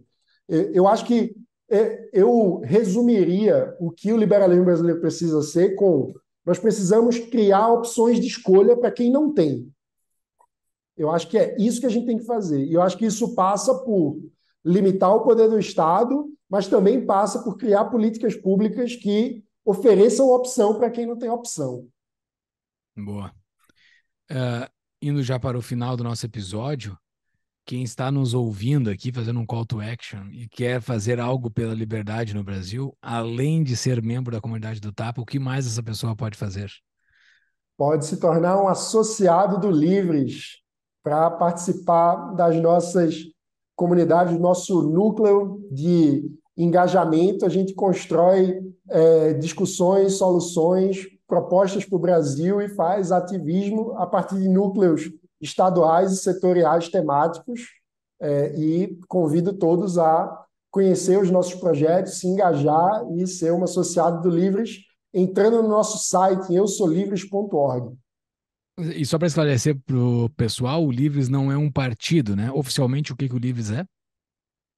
eu acho que é, eu resumiria o que o liberalismo brasileiro precisa ser com nós precisamos criar opções de escolha para quem não tem. Eu acho que é isso que a gente tem que fazer. E eu acho que isso passa por limitar o poder do Estado, mas também passa por criar políticas públicas que ofereçam opção para quem não tem opção. Boa. Uh, indo já para o final do nosso episódio, quem está nos ouvindo aqui fazendo um call to action e quer fazer algo pela liberdade no Brasil, além de ser membro da comunidade do TAPA, o que mais essa pessoa pode fazer? Pode se tornar um associado do Livres para participar das nossas comunidades, do nosso núcleo de engajamento. A gente constrói é, discussões, soluções propostas para o Brasil e faz ativismo a partir de núcleos estaduais e setoriais temáticos. É, e convido todos a conhecer os nossos projetos, se engajar e ser um associado do Livres, entrando no nosso site eusolivres.org. E só para esclarecer para o pessoal, o Livres não é um partido, né? Oficialmente, o que, que o Livres é?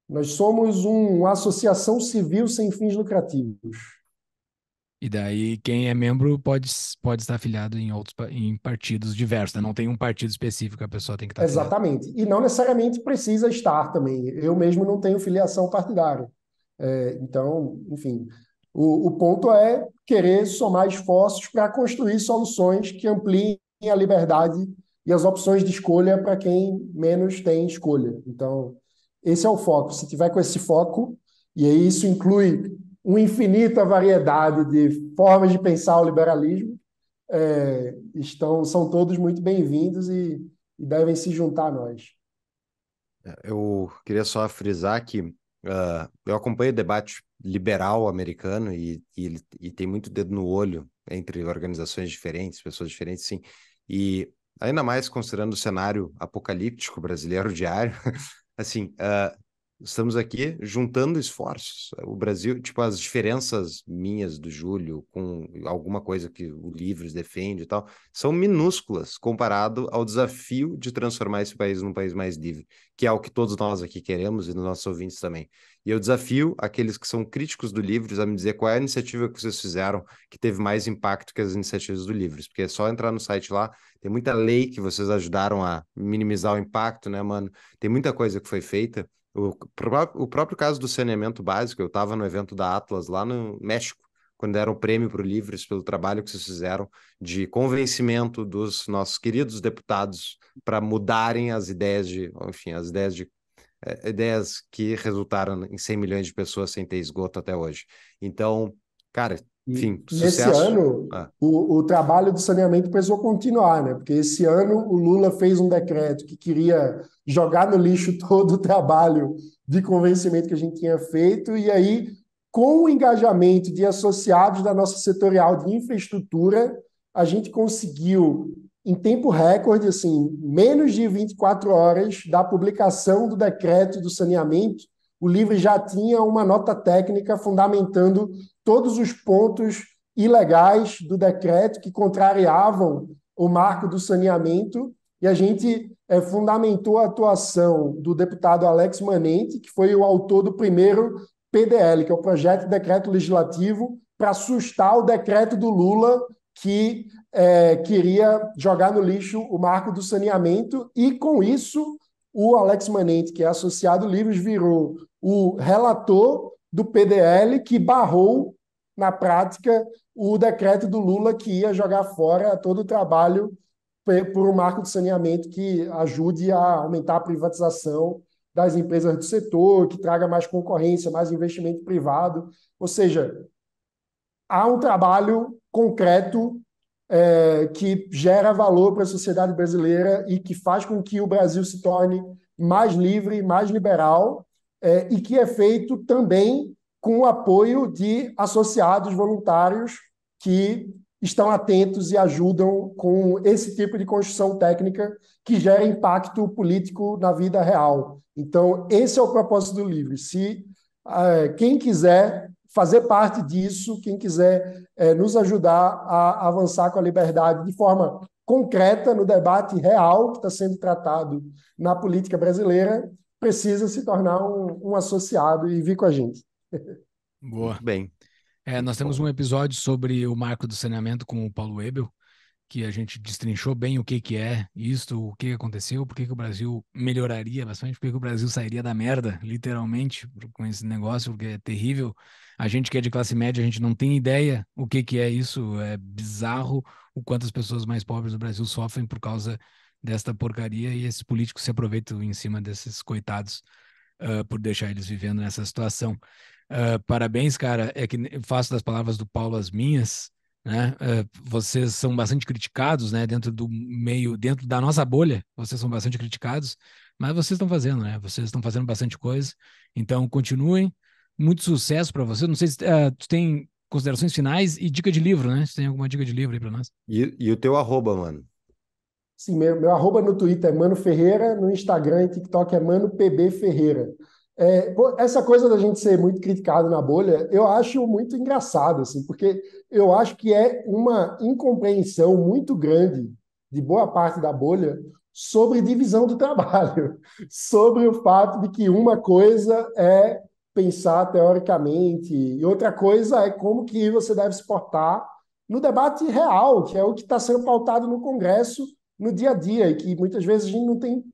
Nós somos um, uma associação civil sem fins lucrativos. E daí quem é membro pode, pode estar afiliado em outros em partidos diversos, né? não tem um partido específico que a pessoa tem que estar. Exatamente. Afiliado. E não necessariamente precisa estar também. Eu mesmo não tenho filiação partidária. É, então, enfim, o, o ponto é querer somar esforços para construir soluções que ampliem a liberdade e as opções de escolha para quem menos tem escolha. Então, esse é o foco. Se tiver com esse foco, e aí isso inclui uma infinita variedade de formas de pensar o liberalismo. É, estão, são todos muito bem-vindos e, e, devem se juntar a nós. É, eu queria só frisar que uh, eu acompanho o debate liberal americano e, e, e, tem muito dedo no olho entre organizações diferentes, pessoas diferentes, sim. E ainda mais considerando o cenário apocalíptico brasileiro diário, assim, uh, estamos aqui juntando esforços. O Brasil, tipo, as diferenças minhas do Júlio com alguma coisa que o Livres defende e tal, são minúsculas comparado ao desafio de transformar esse país num país mais livre, que é o que todos nós aqui queremos e nos nossos ouvintes também. E eu desafio aqueles que são críticos do Livres a me dizer qual é a iniciativa que vocês fizeram que teve mais impacto que as iniciativas do Livres, porque é só entrar no site lá, tem muita lei que vocês ajudaram a minimizar o impacto, né, mano? Tem muita coisa que foi feita o, o próprio caso do saneamento básico, eu estava no evento da Atlas lá no México, quando deram o prêmio para o Livres pelo trabalho que vocês fizeram de convencimento dos nossos queridos deputados para mudarem as ideias de, enfim, as ideias de é, ideias que resultaram em 100 milhões de pessoas sem ter esgoto até hoje. Então, cara, e Sim, nesse ano, ah. o, o trabalho do saneamento precisou continuar, né? Porque esse ano o Lula fez um decreto que queria jogar no lixo todo o trabalho de convencimento que a gente tinha feito, e aí, com o engajamento de associados da nossa setorial de infraestrutura, a gente conseguiu, em tempo recorde, assim, menos de 24 horas da publicação do decreto do saneamento, o livro já tinha uma nota técnica fundamentando todos os pontos ilegais do decreto que contrariavam o marco do saneamento, e a gente é, fundamentou a atuação do deputado Alex Manente, que foi o autor do primeiro PDL, que é o Projeto de Decreto Legislativo, para assustar o decreto do Lula, que é, queria jogar no lixo o marco do saneamento, e com isso o Alex Manente, que é associado Livros, virou o relator do PDL que barrou, na prática, o decreto do Lula que ia jogar fora todo o trabalho por um marco de saneamento que ajude a aumentar a privatização das empresas do setor, que traga mais concorrência, mais investimento privado. Ou seja, há um trabalho concreto é, que gera valor para a sociedade brasileira e que faz com que o Brasil se torne mais livre, mais liberal, é, e que é feito também com o apoio de associados voluntários que estão atentos e ajudam com esse tipo de construção técnica que gera impacto político na vida real. Então, esse é o propósito do livro. Se é, quem quiser fazer parte disso, quem quiser é, nos ajudar a avançar com a liberdade de forma concreta no debate real que está sendo tratado na política brasileira, precisa se tornar um, um associado e vir com a gente. Boa. Bem. É, nós temos um episódio sobre o marco do saneamento com o Paulo Ebel, que a gente destrinchou bem o que, que é isto, o que aconteceu, por que, que o Brasil melhoraria bastante, por que, que o Brasil sairia da merda, literalmente, com esse negócio, porque é terrível. A gente que é de classe média, a gente não tem ideia o que, que é isso, é bizarro o quanto as pessoas mais pobres do Brasil sofrem por causa desta porcaria e esses políticos se aproveitam em cima desses coitados uh, por deixar eles vivendo nessa situação. Uh, parabéns, cara, é que faço das palavras do Paulo as minhas, né? Eh, vocês são bastante criticados, né? Dentro do meio, dentro da nossa bolha, vocês são bastante criticados, mas vocês estão fazendo, né? Vocês estão fazendo bastante coisa. Então continuem. Muito sucesso para vocês. Não sei se uh, tu tem considerações finais e dica de livro, né? Se tem alguma dica de livro aí para nós. E, e, o teu arroba, mano? Sim, meu, meu arroba no Twitter é Mano Ferreira, no Instagram e TikTok é Mano PB Ferreira. É, essa coisa da gente ser muito criticado na bolha, eu acho muito engraçado, assim, porque eu acho que é uma incompreensão muito grande de boa parte da bolha sobre divisão do trabalho, sobre o fato de que uma coisa é pensar teoricamente e outra coisa é como que você deve se portar no debate real, que é o que está sendo pautado no Congresso no dia a dia e que muitas vezes a gente não tem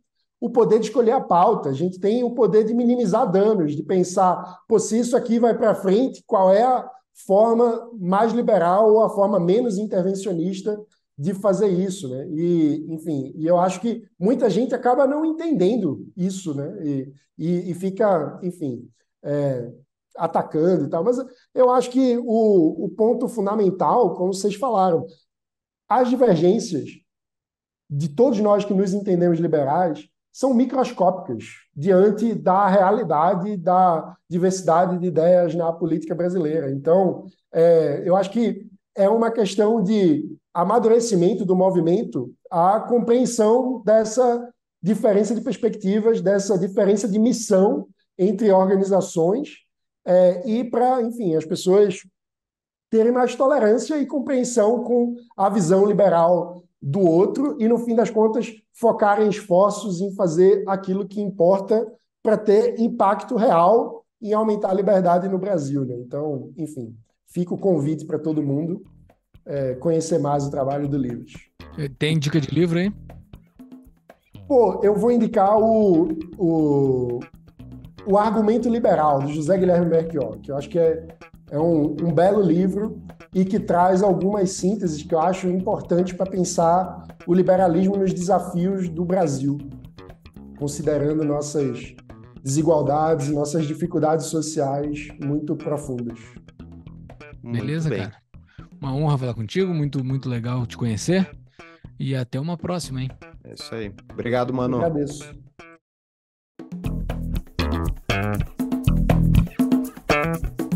o poder de escolher a pauta, a gente tem o poder de minimizar danos, de pensar, pô, se isso aqui vai para frente, qual é a forma mais liberal ou a forma menos intervencionista de fazer isso, né? E, enfim, e eu acho que muita gente acaba não entendendo isso, né? E, e, e fica, enfim, é, atacando e tal. Mas eu acho que o, o ponto fundamental, como vocês falaram, as divergências de todos nós que nos entendemos liberais, são microscópicas diante da realidade da diversidade de ideias na política brasileira. Então, é, eu acho que é uma questão de amadurecimento do movimento, a compreensão dessa diferença de perspectivas, dessa diferença de missão entre organizações é, e para, enfim, as pessoas terem mais tolerância e compreensão com a visão liberal do outro e, no fim das contas, focarem esforços em fazer aquilo que importa para ter impacto real e aumentar a liberdade no Brasil. Né? Então, enfim, fica o convite para todo mundo é, conhecer mais o trabalho do Lewis. Tem dica de livro aí? Pô, eu vou indicar o, o, o Argumento Liberal, do José Guilherme Merchior, que eu acho que é, é um, um belo livro e que traz algumas sínteses que eu acho importantes para pensar o liberalismo nos desafios do Brasil, considerando nossas desigualdades e nossas dificuldades sociais muito profundas. Beleza, muito cara. Uma honra falar contigo, muito muito legal te conhecer e até uma próxima, hein? É isso aí. Obrigado, mano. agradeço. Thank you.